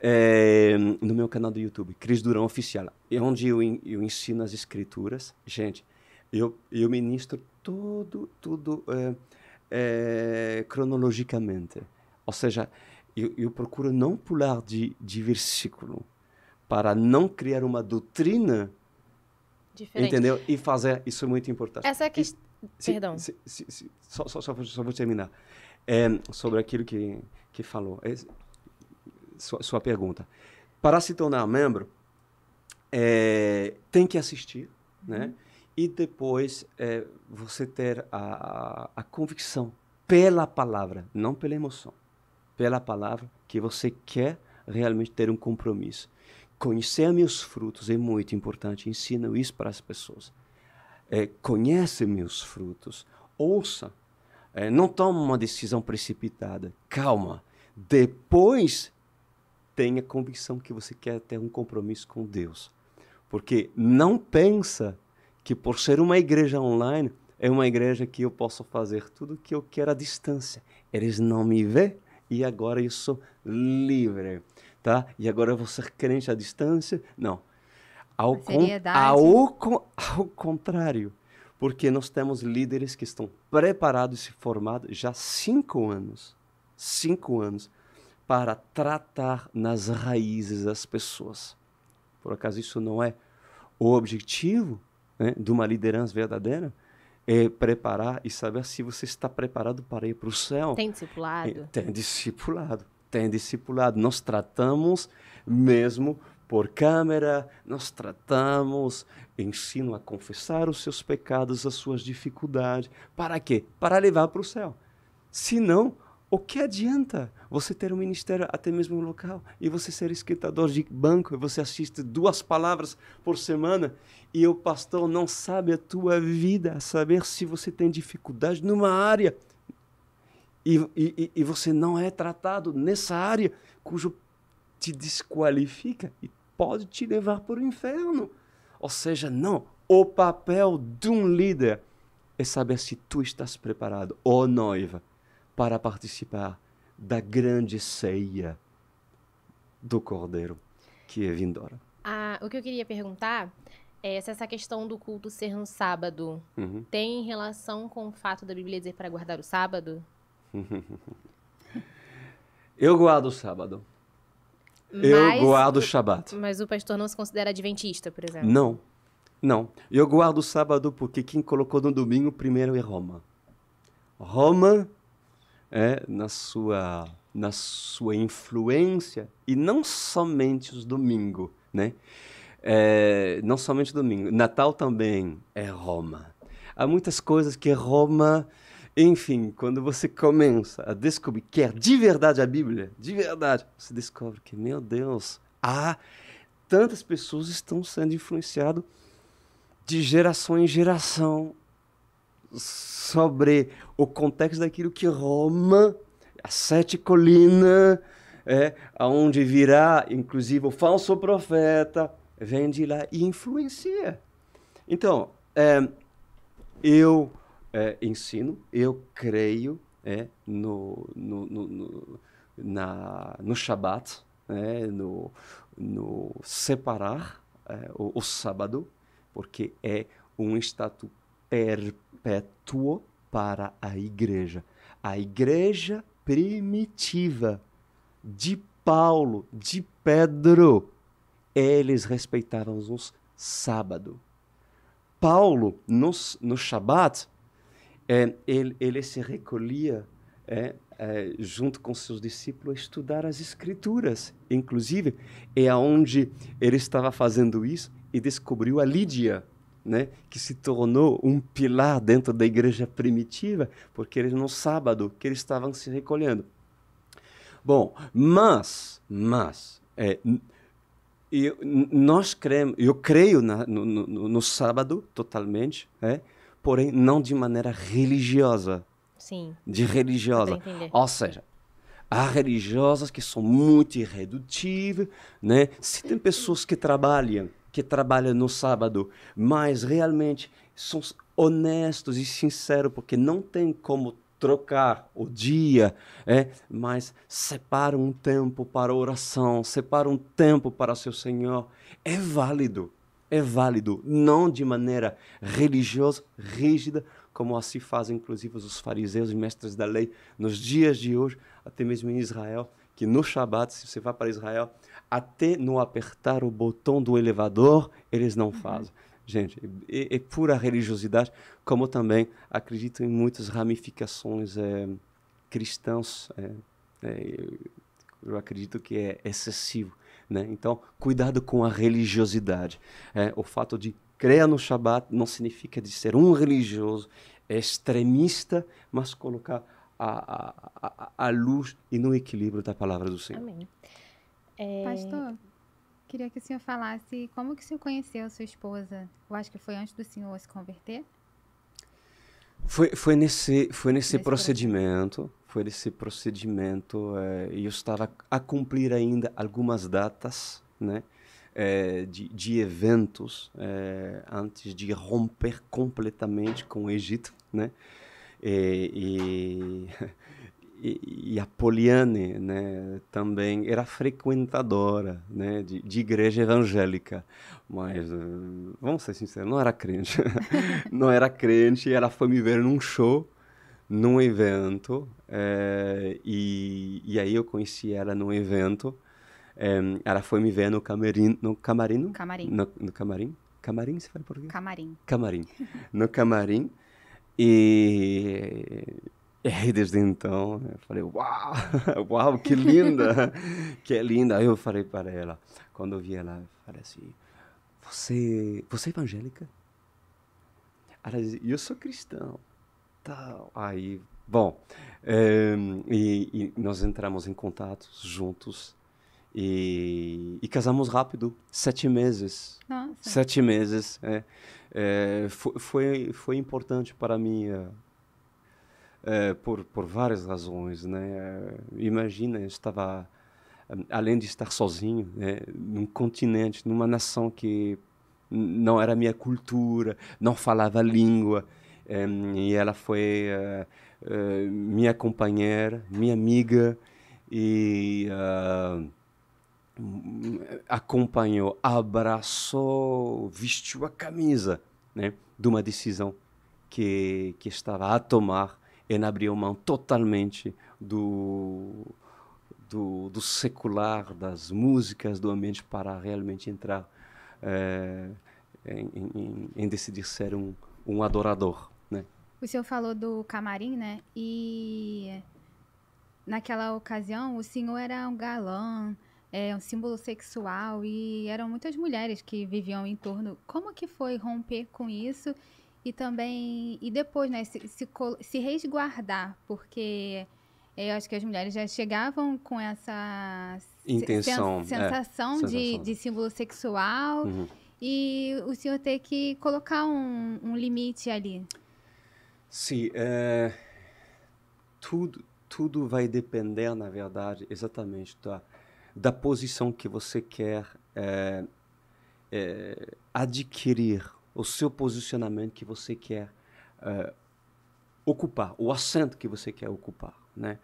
é, no meu canal do YouTube, Cris Durão Oficial, é onde eu, eu ensino as escrituras. Gente, eu, eu ministro tudo, tudo é, é, cronologicamente. Ou seja, eu, eu procuro não pular de, de versículo para não criar uma doutrina Diferente. Entendeu? E fazer, isso é muito importante. Essa é a questão. Perdão. Se, se, se, só, só, só, só, vou terminar. É, sobre aquilo que, que falou. É, sua, sua, pergunta. Para se tornar membro, é, tem que assistir, uhum. né? E depois é, você ter a, a, a convicção pela palavra, não pela emoção pela palavra que você quer realmente ter um compromisso. conhecer meus frutos é muito importante. Ensino isso para as pessoas. É, conhece meus frutos. Ouça. É, não tome uma decisão precipitada. Calma. Depois tenha convicção que você quer ter um compromisso com Deus. Porque não pensa que por ser uma igreja online, é uma igreja que eu posso fazer tudo o que eu quero à distância. Eles não me vê, e agora eu sou livre, tá? E agora eu vou ser crente à distância? Não. Ao, con ao, con ao contrário, porque nós temos líderes que estão preparados e formados já cinco anos, cinco anos, para tratar nas raízes as pessoas. Por acaso isso não é o objetivo né, de uma liderança verdadeira? é, preparar e saber se você está preparado para ir para o céu. Tem discipulado? É, tem discipulado, tem discipulado. Nós tratamos mesmo por câmera, nós tratamos, ensino a confessar os seus pecados, as suas dificuldades. Para quê? Para levar para o céu. Se não, o que adianta você ter um ministério até mesmo local e você ser escritador de banco e você assiste duas palavras por semana e o pastor não sabe a tua vida, saber se você tem dificuldade numa área e, e, e você não é tratado nessa área cujo te desqualifica e pode te levar para o inferno. Ou seja, não, o papel de um líder é saber se tu estás preparado, ou noiva para participar da grande ceia do Cordeiro que é vindoura. Ah, o que eu queria perguntar é se essa questão do culto ser no sábado uhum. tem relação com o fato da Bíblia dizer para guardar o sábado? eu guardo o sábado. Mas, eu guardo o Shabat. Mas o pastor não se considera adventista, por exemplo? Não. Não. Eu guardo o sábado porque quem colocou no domingo primeiro é Roma. Roma é, na, sua, na sua influência, e não somente os domingos, né? É, não somente domingo. Natal também é Roma. Há muitas coisas que é Roma... Enfim, quando você começa a descobrir que é de verdade a Bíblia, de verdade, você descobre que, meu Deus, há tantas pessoas estão sendo influenciadas de geração em geração sobre o contexto daquilo que Roma, a sete colinas, é, aonde virá, inclusive, o falso profeta, vem de lá e influencia. Então, é, eu é, ensino, eu creio é, no, no, no, no, na, no Shabat, é, no, no separar é, o, o sábado, porque é um estatuto perpétuo para a igreja. A igreja primitiva de Paulo, de Pedro, eles respeitavam os sábado. Paulo, nos, no Shabat, é, ele, ele, se recolhia é, é, junto com seus discípulos a estudar as escrituras, inclusive é aonde ele estava fazendo isso e descobriu a Lídia, né, que se tornou um pilar dentro da igreja primitiva, porque eles no sábado que eles estavam se recolhendo. Bom, mas, mas, é, eu, nós cremos, eu creio na, no, no, no, sábado totalmente, é, porém não de maneira religiosa. Sim. De religiosa. Ou seja, há religiosas que são muito irredutíveis, né? Se tem pessoas que trabalham que trabalham no sábado, mas realmente são honestos e sinceros, porque não tem como trocar o dia, é, mas separa um tempo para oração, separa um tempo para seu Senhor. É válido, é válido, não de maneira religiosa, rígida, como assim fazem inclusive os fariseus e mestres da lei nos dias de hoje, até mesmo em Israel, que no Shabat, se você vai para Israel, até no apertar o botão do elevador, eles não uhum. fazem. Gente, é, é pura religiosidade, como também acredito em muitas ramificações é, cristãs. É, eu acredito que é excessivo. Né? Então, cuidado com a religiosidade. É, o fato de crer no Shabat não significa de ser um religioso extremista, mas colocar a, a, a, a luz e no equilíbrio da palavra do Senhor. Amém. É... Pastor, queria que o senhor falasse como que o senhor conheceu sua esposa. Eu acho que foi antes do senhor se converter. Foi, foi nesse, foi nesse, nesse procedimento, foi nesse procedimento, é, eu estava a cumprir ainda algumas datas, né? É, de, de, eventos é, antes de romper completamente com o Egito, né? E, e e, e, a Poliane né, também era frequentadora né, de, de igreja evangélica, mas é. eh, vamos ser sinceros, não era crente. não era crente, ela foi me ver num show, num evento, é, e, e aí eu conheci ela num evento. É, ela foi me ver no camarim. No Camarim. No, no camarim? Camarim, você fala português? Camarim. Camarim. No camarim. E e aí, desde então, eu falei, uau, uau, que linda, que é linda. Aí eu falei para ela, quando eu vi ela, eu falei assim, você, você é evangélica? Ela disse, eu sou cristão. Tal. Aí, bom, é, e, e, nós entramos em contato juntos e, e casamos rápido, sete meses. Nossa. Sete meses, é, é, eh, foi, foi, foi importante para mim... Eh, eh, por, por várias razões. Né? Eh, imagina, eu estava, eh, além de estar sozinho, né, num continente, numa nação que não era minha cultura, não falava língua, e ela foi uh, uh, minha companheira, minha amiga, e acompanhou, abraçou, vestiu a camisa né, de uma decisão que, que estava a tomar ele abriu mão totalmente do, do, do, secular, das músicas, do ambiente, para realmente entrar é, em, em, em, decidir ser um, um adorador. Né? O senhor falou do camarim, né? E naquela ocasião o senhor era um galã, é, um símbolo sexual e eram muitas mulheres que viviam em torno. Como que foi romper com isso? e também e depois né se, se, se resguardar porque eh, eu acho que as mulheres já chegavam com essa intenção sen, sensação, é, sensação, de, de né. símbolo sexual uhum. e o senhor ter que colocar um, um limite ali sim é, tudo tudo vai depender na verdade exatamente da da posição que você quer é, é adquirir o seu posicionamento que você quer uh, ocupar, o assento que você quer ocupar, né?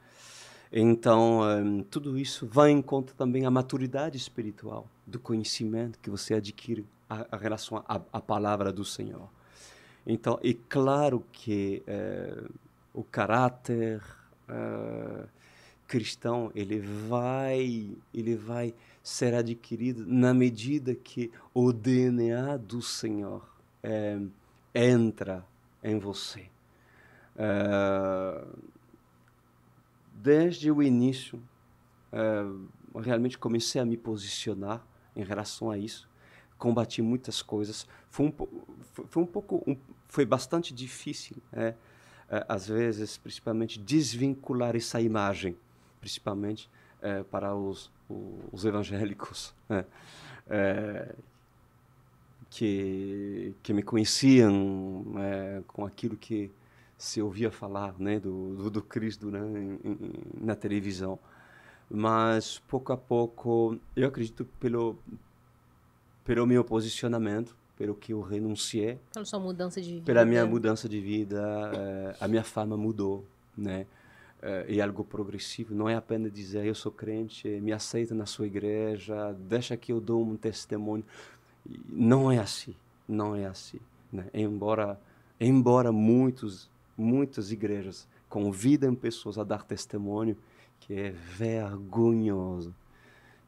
Então, um, eh, tudo isso vai em conta também a maturidade espiritual, do conhecimento que você adquire a, a relação à palavra do Senhor. Então, é claro que uh, o caráter uh, cristão ele vai ele vai ser adquirido na medida que o DNA do Senhor é, entra em você. É, desde o início, é, realmente comecei a me posicionar em relação a isso. Combati muitas coisas. Foi um, foi um pouco, um, foi bastante difícil, é, às vezes, principalmente, desvincular essa imagem, principalmente para os, os, os evangélicos, né? que, que me conheciam é, com aquilo que se ouvia falar né, do, do, do Cristo né, em, em, na televisão. Mas, pouco a pouco, eu acredito pelo, pelo meu posicionamento, pelo que eu renunciei. Pela sua mudança de vida. Pela minha mudança de vida, é, a minha fama mudou, né? É, é, algo progressivo, não é apenas dizer eu sou crente, me aceita na sua igreja, deixa que eu dou um testemunho. Não é assim, não é assim. Né? Embora, embora muitos, muitas igrejas convidem pessoas a dar testemunho, que é vergonhoso,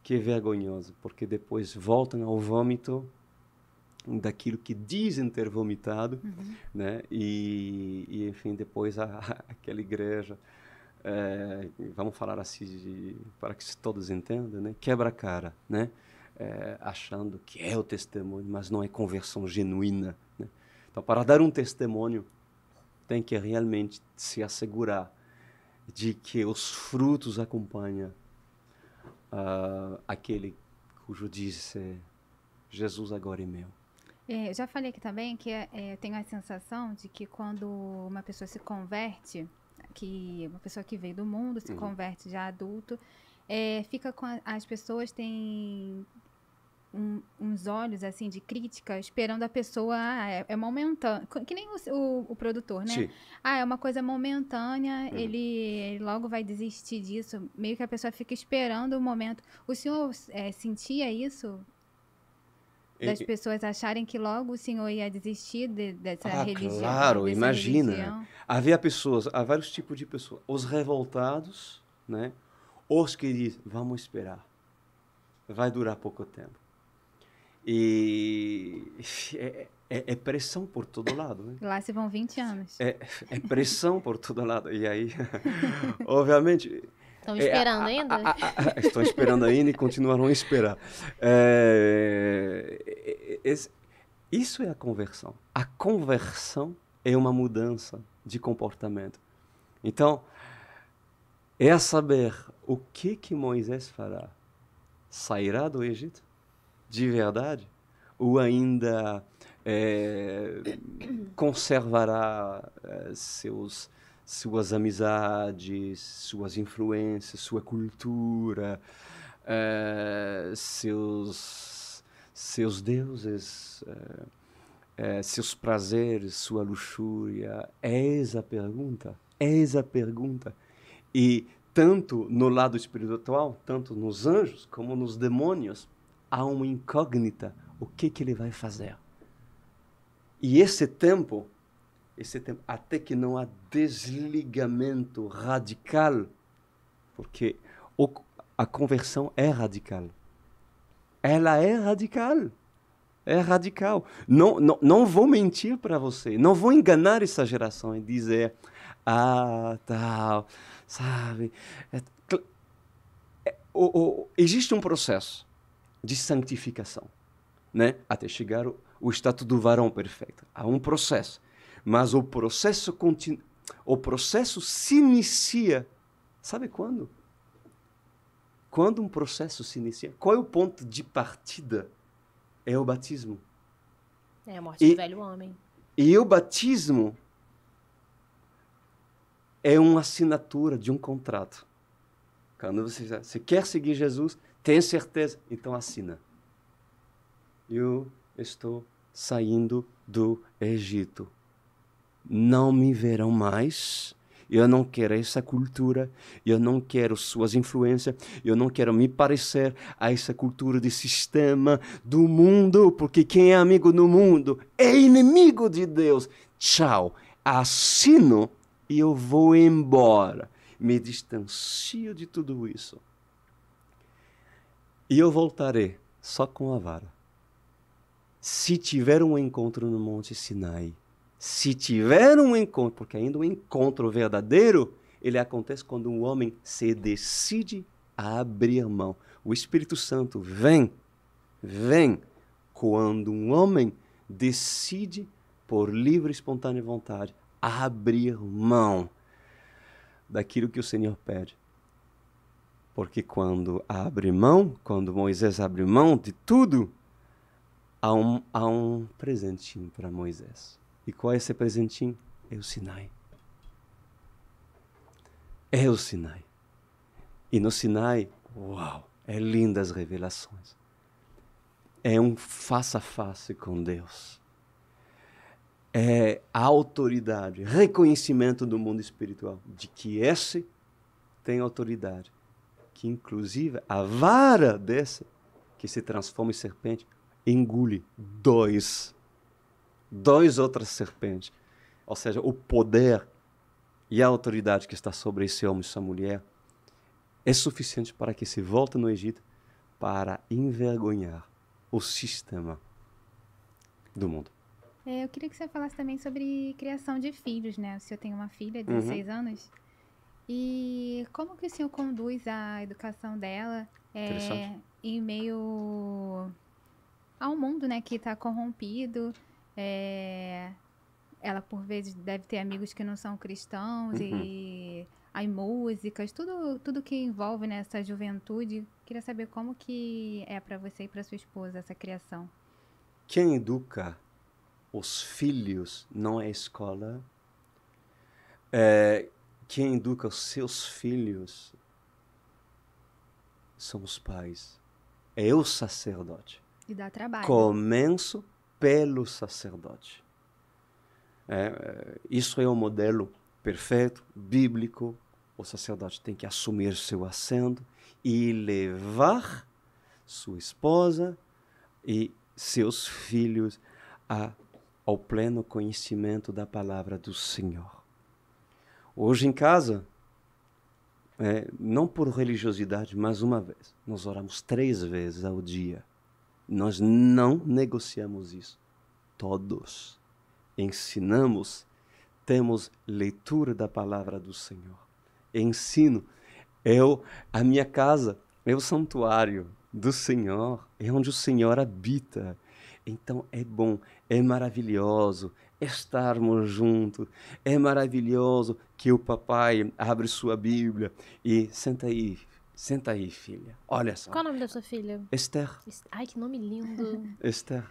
que é vergonhoso, porque depois voltam ao vômito daquilo que dizem ter vomitado, uhum. né? E, e, enfim, depois a, aquela igreja, é, vamos falar assim de, para que todos entendam, né? Quebra cara, né? é, achando que é o testemunho, mas não é conversão genuína. Né? Então, para dar um testemunho, tem que realmente se assegurar de que os frutos acompanham uh, aquele cujo disse é, Jesus agora é meu. É, eu já falei aqui também que é, eu é, tenho a sensação de que quando uma pessoa se converte, que uma pessoa que veio do mundo se uhum. converte já adulto, é, fica com a, as pessoas têm um, uns olhos assim de crítica, esperando a pessoa, ah, é, é momentâneo. Que nem o, o, o produtor, né? Sim. Ah, é uma coisa momentânea, uhum. ele, ele, logo vai desistir disso. Meio que a pessoa fica esperando o momento. O senhor é, sentia isso? Das pessoas acharem que logo o senhor ia desistir de, dessa ah, religião. Claro, dessa imagina. Religião. Havia pessoas, há vários tipos de pessoas. Os revoltados, né? Os que dizem, vamos esperar vai durar pouco tempo. E é, é, é, pressão por todo lado. Né? Lá se vão 20 anos. É, é pressão por todo lado. E aí, obviamente. Estão é, esperando ainda? A, a, a, estão esperando ainda e continuarão a esperar. É, é, isso é a conversão. A conversão é uma mudança de comportamento. Então, é saber o que que Moisés fará. Sairá do Egito? de verdade? Ou ainda é, conservará eh, seus, suas amizades, suas influências, sua cultura, é, seus, seus deuses, é, seus prazeres, sua luxúria? Eis a pergunta. Eis a pergunta. E tanto no lado espiritual, tanto nos anjos como nos demônios, há uma incógnita. O que, que ele vai fazer? E esse tempo, esse tempo, até que não há desligamento radical, porque o, a conversão é radical. Ela é radical. É radical. Não, não, não vou mentir para você. Não vou enganar essa geração e dizer, ah, tal, sabe? É, é, o, o, existe um processo de santificação, né? até chegar o, o do varão perfeito. Há um processo, mas o processo o processo se inicia, sabe quando? Quando um processo se inicia, qual é o ponto de partida? É o batismo. É a morte e, do velho homem. E o batismo é uma assinatura de um contrato. Quando você, você quer seguir Jesus, tem certeza? Então assina. Eu estou saindo do Egito. Não me verão mais. Eu não quero essa cultura, eu não quero suas influências, eu não quero me parecer a essa cultura de sistema do mundo, porque quem é amigo do mundo é inimigo de Deus. Tchau, assino e eu vou embora. Me distancio de tudo isso. E eu voltarei só com a vara. Se tiver um encontro no Monte Sinai, se tiver um encontro, porque ainda um encontro verdadeiro, ele acontece quando um homem se decide a abrir a mão. O Espírito Santo vem, vem quando um homem decide por livre e espontânea vontade abrir mão daquilo que o Senhor pede. Porque quando abre mão, quando Moisés abre mão de tudo, há um, há um presentinho para Moisés. E qual é esse presentinho? É o Sinai. É o Sinai. E no Sinai, uau, é lindas revelações. É um face a face com Deus. É a autoridade, reconhecimento do mundo espiritual de que esse tem autoridade que inclusive a vara dessa, que se transforma em serpente, engule dois, dois outras serpentes. Ou seja, o poder e a autoridade que está sobre esse homem e essa mulher é suficiente para que se volte no Egito para envergonhar o sistema do mundo. É, eu queria que você falasse também sobre criação de filhos, né? O senhor tem uma filha de 16 uhum. anos. E como que o senhor conduz a educação dela é, em meio ao mundo, né, que está corrompido? É, ela por vezes deve ter amigos que não são cristãos uhum. e as músicas, tudo, tudo que envolve nessa né, juventude. Queria saber como que é para você e para sua esposa essa criação. Quem educa os filhos não é a escola. É, quem educa os seus filhos são os pais. É o sacerdote. E dá trabalho. Começo pelo sacerdote. É, é isso é o um modelo perfeito, bíblico. O sacerdote tem que assumir seu assento e levar sua esposa e seus filhos a, ao pleno conhecimento da palavra do Senhor. Hoje em casa, é, não por religiosidade, mas uma vez, nós oramos três vezes ao dia. Nós não negociamos isso. Todos ensinamos, temos leitura da palavra do Senhor. Ensino. Eu, a minha casa é o santuário do Senhor, é onde o Senhor habita. Então é bom, é maravilhoso estarmos juntos, é maravilhoso que o papai abre sua Bíblia e senta aí, senta aí, filha. Olha só. Qual o nome da sua filha? Esther. Ai, que nome lindo. Esther.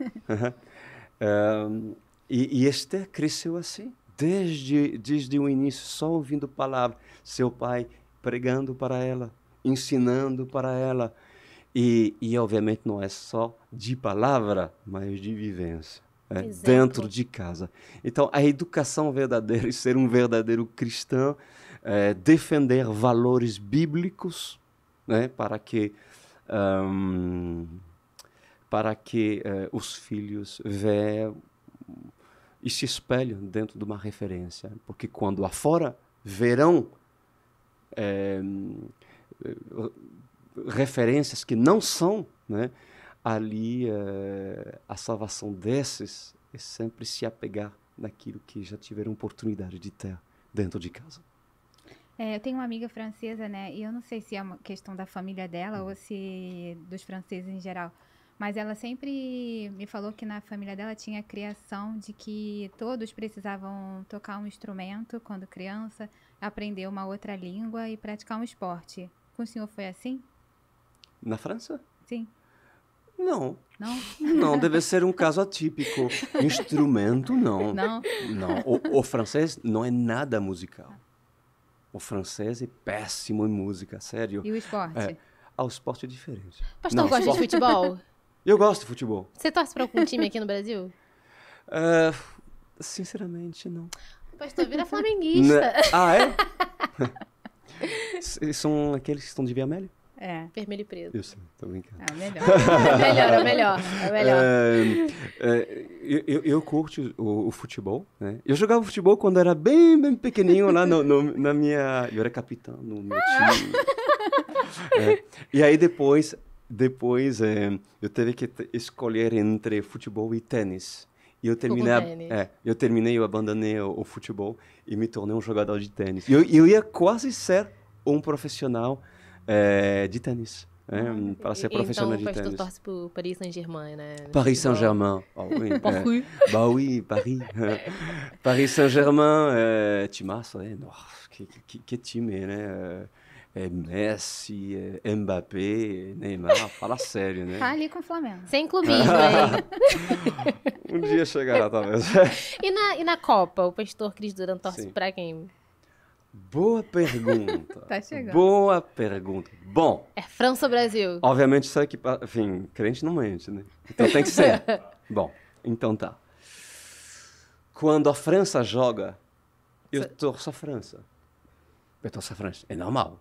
um, e, e Esther cresceu assim, desde, desde o início, só ouvindo palavra. Seu pai pregando para ela, ensinando para ela. E, e obviamente não é só de palavra, mas de vivência né? dentro de casa. Então, a educação verdadeira e ser um verdadeiro cristão é defender valores bíblicos né? para que, um, para que uh, os filhos vejam e se espelham dentro de uma referência. Porque quando afora verão é, é, referências que não são né, ali é, a salvação desses é sempre se apegar naquilo que já tiveram oportunidade de ter dentro de casa. É, eu tenho uma amiga francesa, né? E eu não sei se é uma questão da família dela ou uhum. se dos franceses em geral. Mas ela sempre me falou que na família dela tinha a criação de que todos precisavam tocar um instrumento quando criança, aprender uma outra língua e praticar um esporte. Com o senhor foi assim? Na França? Sim. Não. Não? Não, deve ser um caso atípico. Instrumento, não. Não? Não. O, o, francês não é nada musical. O francês é péssimo em música, sério. E o esporte? É, ah, o esporte é diferente. Pastor, não, gosta esporte... de futebol? Eu gosto de futebol. Você torce para algum time aqui no Brasil? Uh, sinceramente, não. O pastor vira flamenguista. Né? Ah, é? São aqueles que estão de vermelho? É. Vermelho e preto. Isso, tô brincando. É melhor. é melhor, é melhor. É melhor. É, eu, eu curto o, o, futebol, né? Eu jogava futebol quando era bem, bem pequenininho lá no, no, na minha... Eu era capitão no meu ah. time. é. E aí depois, depois é, eu teve que escolher entre futebol e tênis. E eu terminei, é, eu terminei, eu abandonei o, o, futebol e me tornei um jogador de tênis. Eu, eu ia quase ser um profissional é, de tênis. É, né? ah, para ser então, profissional então, de tênis. Então, tu torce o Paris Saint-Germain, né? Paris Saint-Germain. Oh, oui. é. Bah oui, Paris. Paris Saint-Germain, é, timaço, é, que, que, que, time, né? É Messi, é Mbappé, Neymar, fala sério, né? Fale tá com o Flamengo. Sem clubismo, né? hein? um dia chegará, talvez. e, na, e na Copa, o pastor Cris Duran torce para quem? Boa pergunta. tá chegando. Boa pergunta. Bom. É França ou Brasil? Obviamente, isso aqui. Enfim, crente não mente, né? Então tem que ser. Bom, então tá. Quando a França joga, eu torço a França. Eu torço a França. É normal.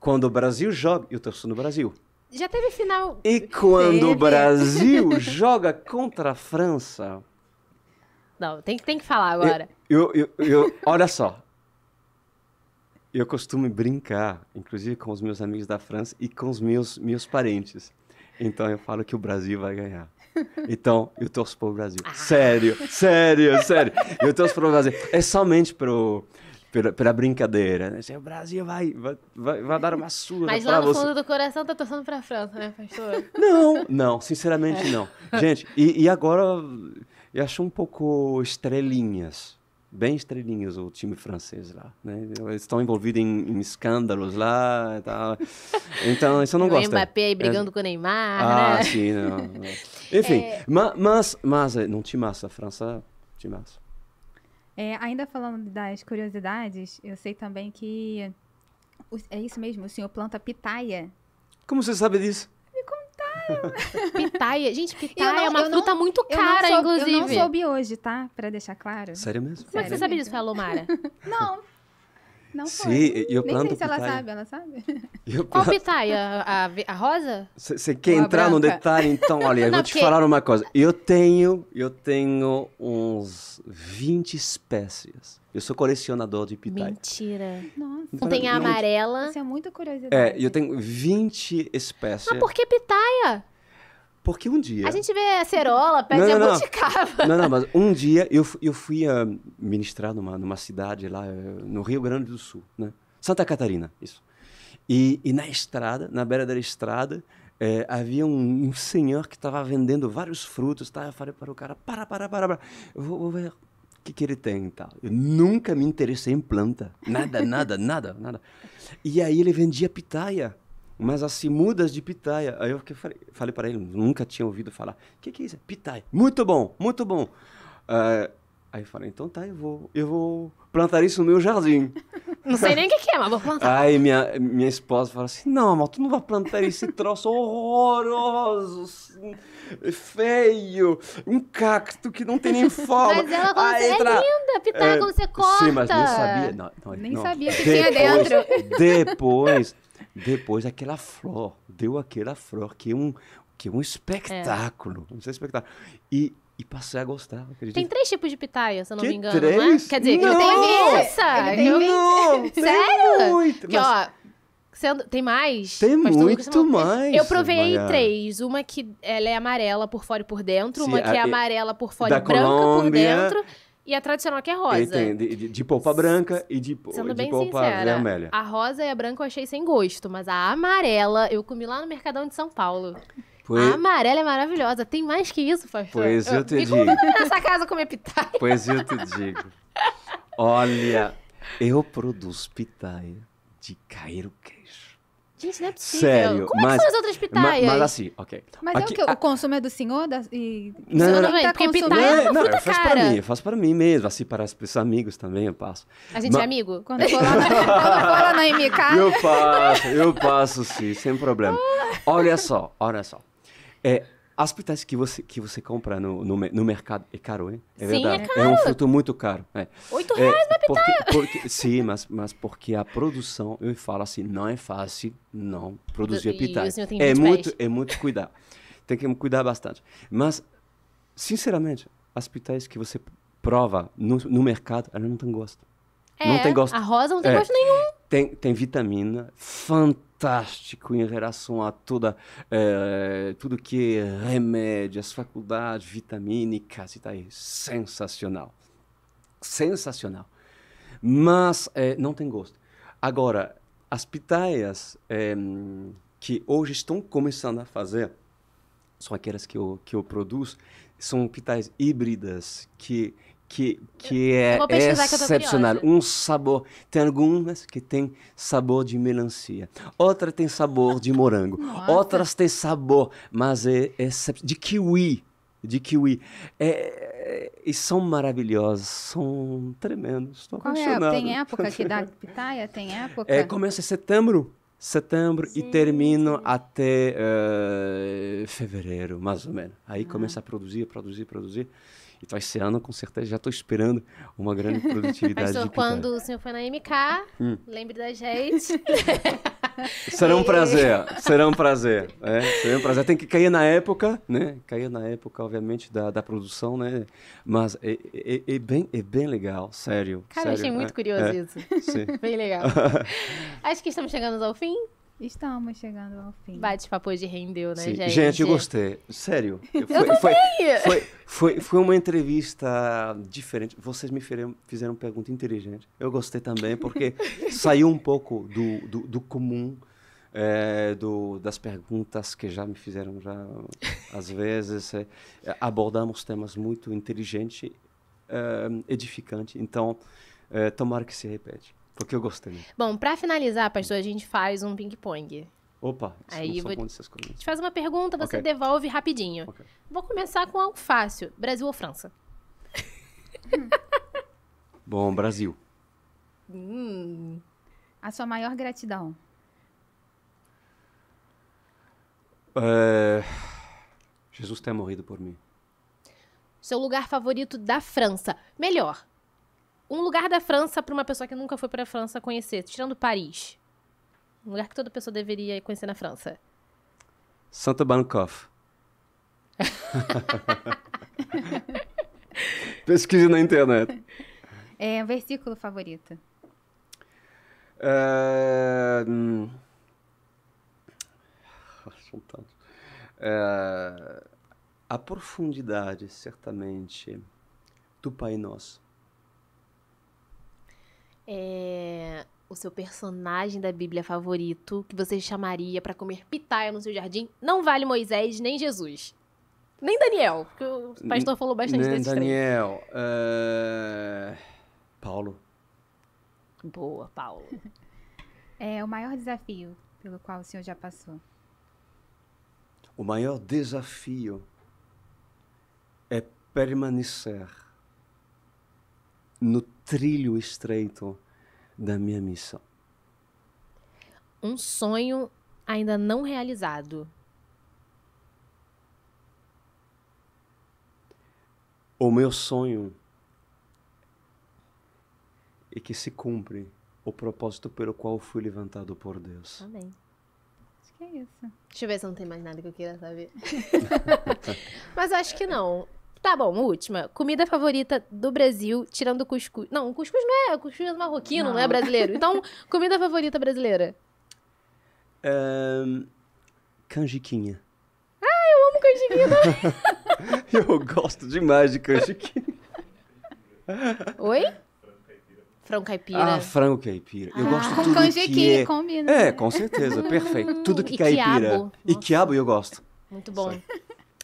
Quando o Brasil joga, eu torço no Brasil. Já teve final. E quando teve. o Brasil joga contra a França. Não, tem, tem que falar agora. Eu, eu, eu, eu olha só, eu costumo brincar, inclusive com os meus amigos da França e com os meus, meus parentes. Então eu falo que o Brasil vai ganhar. Então eu torço pro Brasil. Ah. Sério, sério, sério. Eu torço pro Brasil. É somente pro, pela, pela brincadeira. Né? Assim, o Brasil vai, vai, vai, dar uma surra Mas lá no você. fundo do coração tá torcendo para a França, né, pastor? Não, não, sinceramente é. não. Gente, e, e agora eu acho um pouco estrelinhas bem estrelinhas o time francês lá, né? Eles estão envolvidos em, em escândalos lá e tal. Então, isso eu não gosto. O Mbappé aí brigando é... com o Neymar, ah, né? sim, não, não. É. Enfim, é... mas, mas, é, não te massa, a França te massa. É, ainda falando das curiosidades, eu sei também que... É isso mesmo, o senhor planta pitaia. Como você sabe disso? pitaia. Gente, pitaia não, é uma fruta não, muito cara, inclusive. Eu não soube hoje, tá? Pra deixar claro. Sério mesmo? Como é que você sabia disso? Foi a Lomara? não. Não foi. Sim, eu Nem sei se pitaia. ela sabe, ela sabe. Eu Qual planto... pitaia? A, a, rosa? Você quer Ou entrar no detalhe? Então, olha, eu vou te falar uma coisa. Eu tenho, eu tenho uns 20 espécies eu sou colecionador de pitaia. Mentira. Nossa. Então, tem a amarela. Isso é muita curiosidade. É, eu tenho 20 espécies. Mas por que pitaia? Porque um dia. A gente vê acerola, pede não, não, a buticava. Não, não, mas um dia eu, eu fui uh, ministrar numa, numa cidade lá eh, no Rio Grande do Sul, né? Santa Catarina, isso. E, e na estrada, na beira da estrada, é, havia um, um, senhor que estava vendendo vários frutos, tá? Eu falei para o cara, para, para, para, para. Eu vou, vou ver que, que ele tem e tal. Eu nunca me interessei em planta. Nada, nada, nada, nada. E aí ele vendia pitaia, mas assim, mudas de pitaia. Aí eu falei, falei para ele, nunca tinha ouvido falar. O que, que é isso? Pitaia. Muito bom, muito bom. Uh, Aí eu falei, então tá, eu vou, eu vou plantar isso no meu jardim. Não sei nem o que, que, é, mas vou plantar. Aí minha, minha esposa fala assim, não, amor, tu não vai plantar esse troço horroroso, assim, feio, um cacto que não tem nem forma. Mas ela falou assim, é entra... é linda, pitágono, é, você corta. Sim, mas nem sabia. Não, não, nem não. sabia o que tinha dentro. Depois, depois aquela flor, deu aquela flor que é um, que é um é. espetáculo, é. um espetáculo. E e passei a gostar, acredito. Tem três tipos de pitaia, se eu não que me engano, três? né? Quer dizer, não, tem essa! Ele né? tem não, Sério? Tem muito, que, mas... ó, tem mais? Tem muito mais. Eu provei três. Uma que ela é amarela por fora e por dentro. Sim, uma que é, amarela por fora e branca Colômbia, por dentro. E a tradicional que é rosa. De, de polpa branca e de, Sendo de bem polpa vermelha. A rosa e a branca eu achei sem gosto. Mas a amarela eu comi lá no Mercadão de São Paulo. A amarela é maravilhosa. Tem mais que isso, pastor? Pois eu, eu te me conta nessa casa comer pitaia. Pois eu te digo. Olha, eu produzo pitaia de cair o queijo. Gente, não é possível. Sério. Como mas, é que são as outras pitaias? Mas, mas assim, ok. Mas é Aqui, é o que? A... O consumo é do senhor? Da, e... Não, não, não. Tá é, porque pitaia é uma não, fruta eu faço pra mim, eu faço pra mim mesmo. Assim, para os amigos também eu passo. A gente mas... é amigo? Quando eu for lá, na, lá na MK. Eu passo, eu passo sim, sem problema. Olha só, olha só. É, as pitais que você, que você compra no, no, no mercado é caro, hein? É sim, é verdade. É, caro. é um fruto muito caro. É. Oito é, reais na pitaia. Porque, porque, sim, mas, mas porque a produção, eu falo assim, não é fácil não produzir e pitaia. É muito, é muito cuidar. Tem que cuidar bastante. Mas, sinceramente, as pitais que você prova no, no mercado, elas não têm gosto. É, não tem gosto. A rosa não tem é. gosto nenhum. Tem, tem vitamina fantástica fantástico em relação a toda é, tudo que é remédios, faculdades vitamínicas e tal. Tá sensacional. Sensacional. Mas é, não tem gosto. Agora, as pitaias eh, que hoje estão começando a fazer, são aquelas que eu, que eu produzo, são pitaias híbridas que que, que é excepcional. Que um sabor. Tem algumas que tem sabor de melancia. Outra tem sabor de morango. Nossa. Outras tem sabor, mas é, é de kiwi. De kiwi. É, é e são maravilhosas são tremendos. Estou Qual é apaixonado. É? Tem época que dá pitaia? Tem época? É, começa em setembro setembro sim, e termino sim. até uh, fevereiro, mais ou menos. Aí ah. começa a produzir, produzir, produzir. Então, esse ano, com certeza, já estou esperando uma grande produtividade. Pastor, quando o senhor foi na MK, hum. lembre da gente. será um prazer, será um prazer. É, será um prazer. Tem que cair na época, né? Cair na época, obviamente, da, da produção, né? Mas é, é, é, é bem, é bem legal, sério. Cara, sério, achei muito é, curioso é, isso. Sim. Bem legal. Acho que estamos chegando ao fim. Estamos chegando ao fim. Bate-papo de rendeu, né, Sim. gente? Gente, eu gostei. Sério. Eu foi, foi, foi, foi, foi, uma entrevista diferente. Vocês me fizeram, fizeram pergunta inteligente. Eu gostei também, porque saiu um pouco do, do, do comum. É, do, das perguntas que já me fizeram já às vezes é, abordamos temas muito inteligente é, edificante então é, tomara que se repete porque eu gostei. Bom, para finalizar, pastor, a gente faz um ping-pong. Opa, aí vou... essas coisas. Te faz uma pergunta, você okay. devolve rapidinho. Okay. Vou começar com algo fácil: Brasil ou França? Bom, Brasil. Hum. A sua maior gratidão? É... Jesus tem morrido por mim. Seu lugar favorito da França? Melhor, um lugar da França para uma pessoa que nunca foi para a França conhecer, tirando Paris. Um lugar que toda pessoa deveria conhecer na França. Santa Bancroft. Pesquise na internet. É, um versículo favorito. É... Hum, é... A profundidade, certamente, do Pai Nosso é, o seu personagem da Bíblia favorito que você chamaria para comer pitaia no seu jardim, não vale Moisés nem Jesus. Nem Daniel, porque o pastor falou bastante nem desses Daniel, uh... Paulo. Boa, Paulo. é o maior desafio pelo qual o senhor já passou. O maior desafio é permanecer no trilho estreito da minha missão. Um sonho ainda não realizado. O meu sonho é que se cumpre o propósito pelo qual fui levantado por Deus. Amém. Acho que é isso. Deixa eu ver se não tem mais nada que eu queira saber. Mas acho que não. Tá bom, última. Comida favorita do Brasil, tirando cuscuz. Não, cuscuz não é. Cuscuz é marroquino, não, é não é brasileiro. Então, comida favorita brasileira? Um, canjiquinha. Ah, eu amo canjiquinha também. eu gosto demais de canjiquinha. Oi? Frango caipira. Ah, frango caipira. Eu ah, gosto com tudo canjiquinha, é... combina. É, com certeza, perfeito. Tudo que e caipira. Quiabo. E quiabo eu gosto. Muito bom.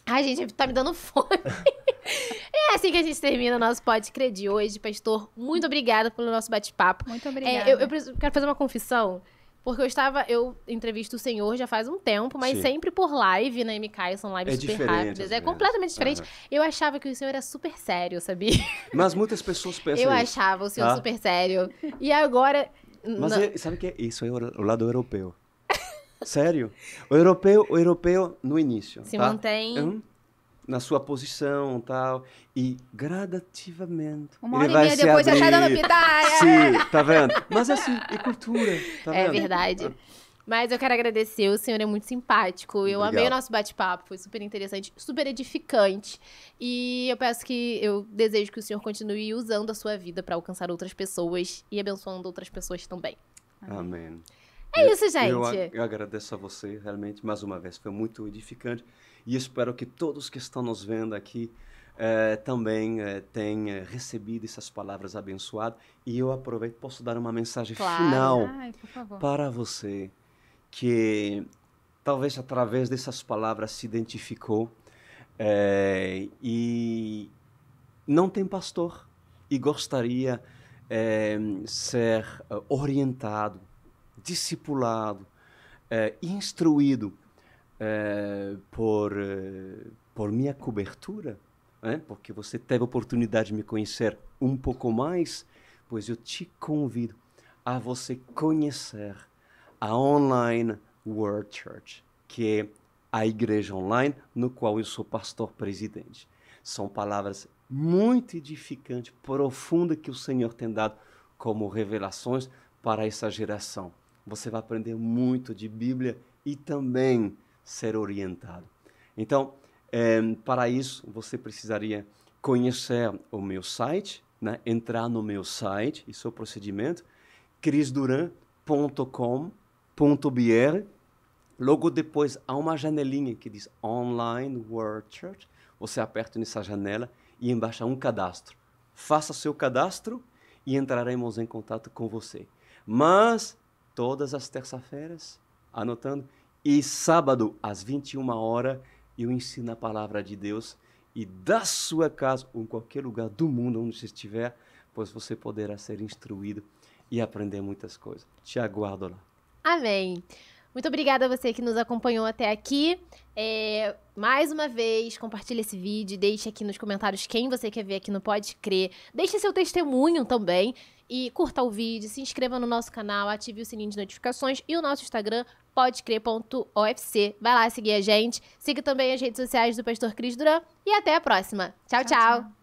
Ai, gente, tá me dando fome. É assim que a gente termina o nosso podcast de hoje. Pastor, muito obrigada pelo nosso bate-papo. Muito é, obrigada. É, eu, eu quero fazer uma confissão. Porque eu estava, eu entrevisto o senhor já faz um tempo, mas Sim. sempre por live na né, MK, são lives é super rápidas. É completamente diferente. Uhum. Eu achava que o senhor era super sério, sabia? Mas muitas pessoas pensam. Eu isso. achava o senhor ah. super sério. E agora. Mas é, sabe o que é isso? É o lado europeu. sério. O europeu, o europeu no início. Se tá? mantém. Hum? na sua posição tal. E gradativamente. Uma hora ele vai e meia se depois abrir. já tá dando pitaia. Sim, tá vendo? Mas assim, é cultura. Tá é verdade. Ah. Mas eu quero agradecer, o senhor é muito simpático. Eu Legal. amei o nosso bate-papo, foi super interessante, super edificante. E eu peço que eu desejo que o senhor continue usando a sua vida para alcançar outras pessoas e abençoando outras pessoas também. Amém. É eu, isso, gente. Eu, eu agradeço a você, realmente, mais uma vez. Foi muito edificante e espero que todos que estão nos vendo aqui eh, também eh, tenham eh, recebido essas palavras abençoadas. E eu aproveito, posso dar uma mensagem claro. final Ai, para você que talvez através dessas palavras se identificou eh, e não tem pastor e gostaria é, ser eh, orientado, discipulado, é, instruído eh, por, eh, por minha cobertura, né? porque você teve a oportunidade de me conhecer um pouco mais, pois eu te convido a você conhecer a Online World Church, que é a igreja online no qual eu sou pastor presidente. São palavras muito edificantes, profundas que o Senhor tem dado como revelações para essa geração. Você vai aprender muito de Bíblia e também ser orientado. Então, é, para isso, você precisaria conhecer o meu site, né? entrar no meu site e seu é procedimento, crisduran.com.br. Logo depois, há uma janelinha que diz Online World Church. Você aperta nessa janela e embaixo há um cadastro. Faça seu cadastro e entraremos em contato com você. Mas, todas as terças-feiras, anotando, e sábado, às 21 horas, eu ensino a palavra de Deus. E da sua casa, ou em qualquer lugar do mundo onde você estiver, pois você poderá ser instruído e aprender muitas coisas. Te aguardo lá. Amém. Muito obrigada a você que nos acompanhou até aqui. É, mais uma vez, compartilhe esse vídeo, deixe aqui nos comentários quem você quer ver aqui no Pode Crer. Deixe seu testemunho também e curta o vídeo, se inscreva no nosso canal, ative o sininho de notificações e o nosso Instagram, podcre.ofc. Vai lá seguir a gente. Siga também as redes sociais do Pastor Cris Duran. E até a próxima. tchau. tchau. tchau. tchau.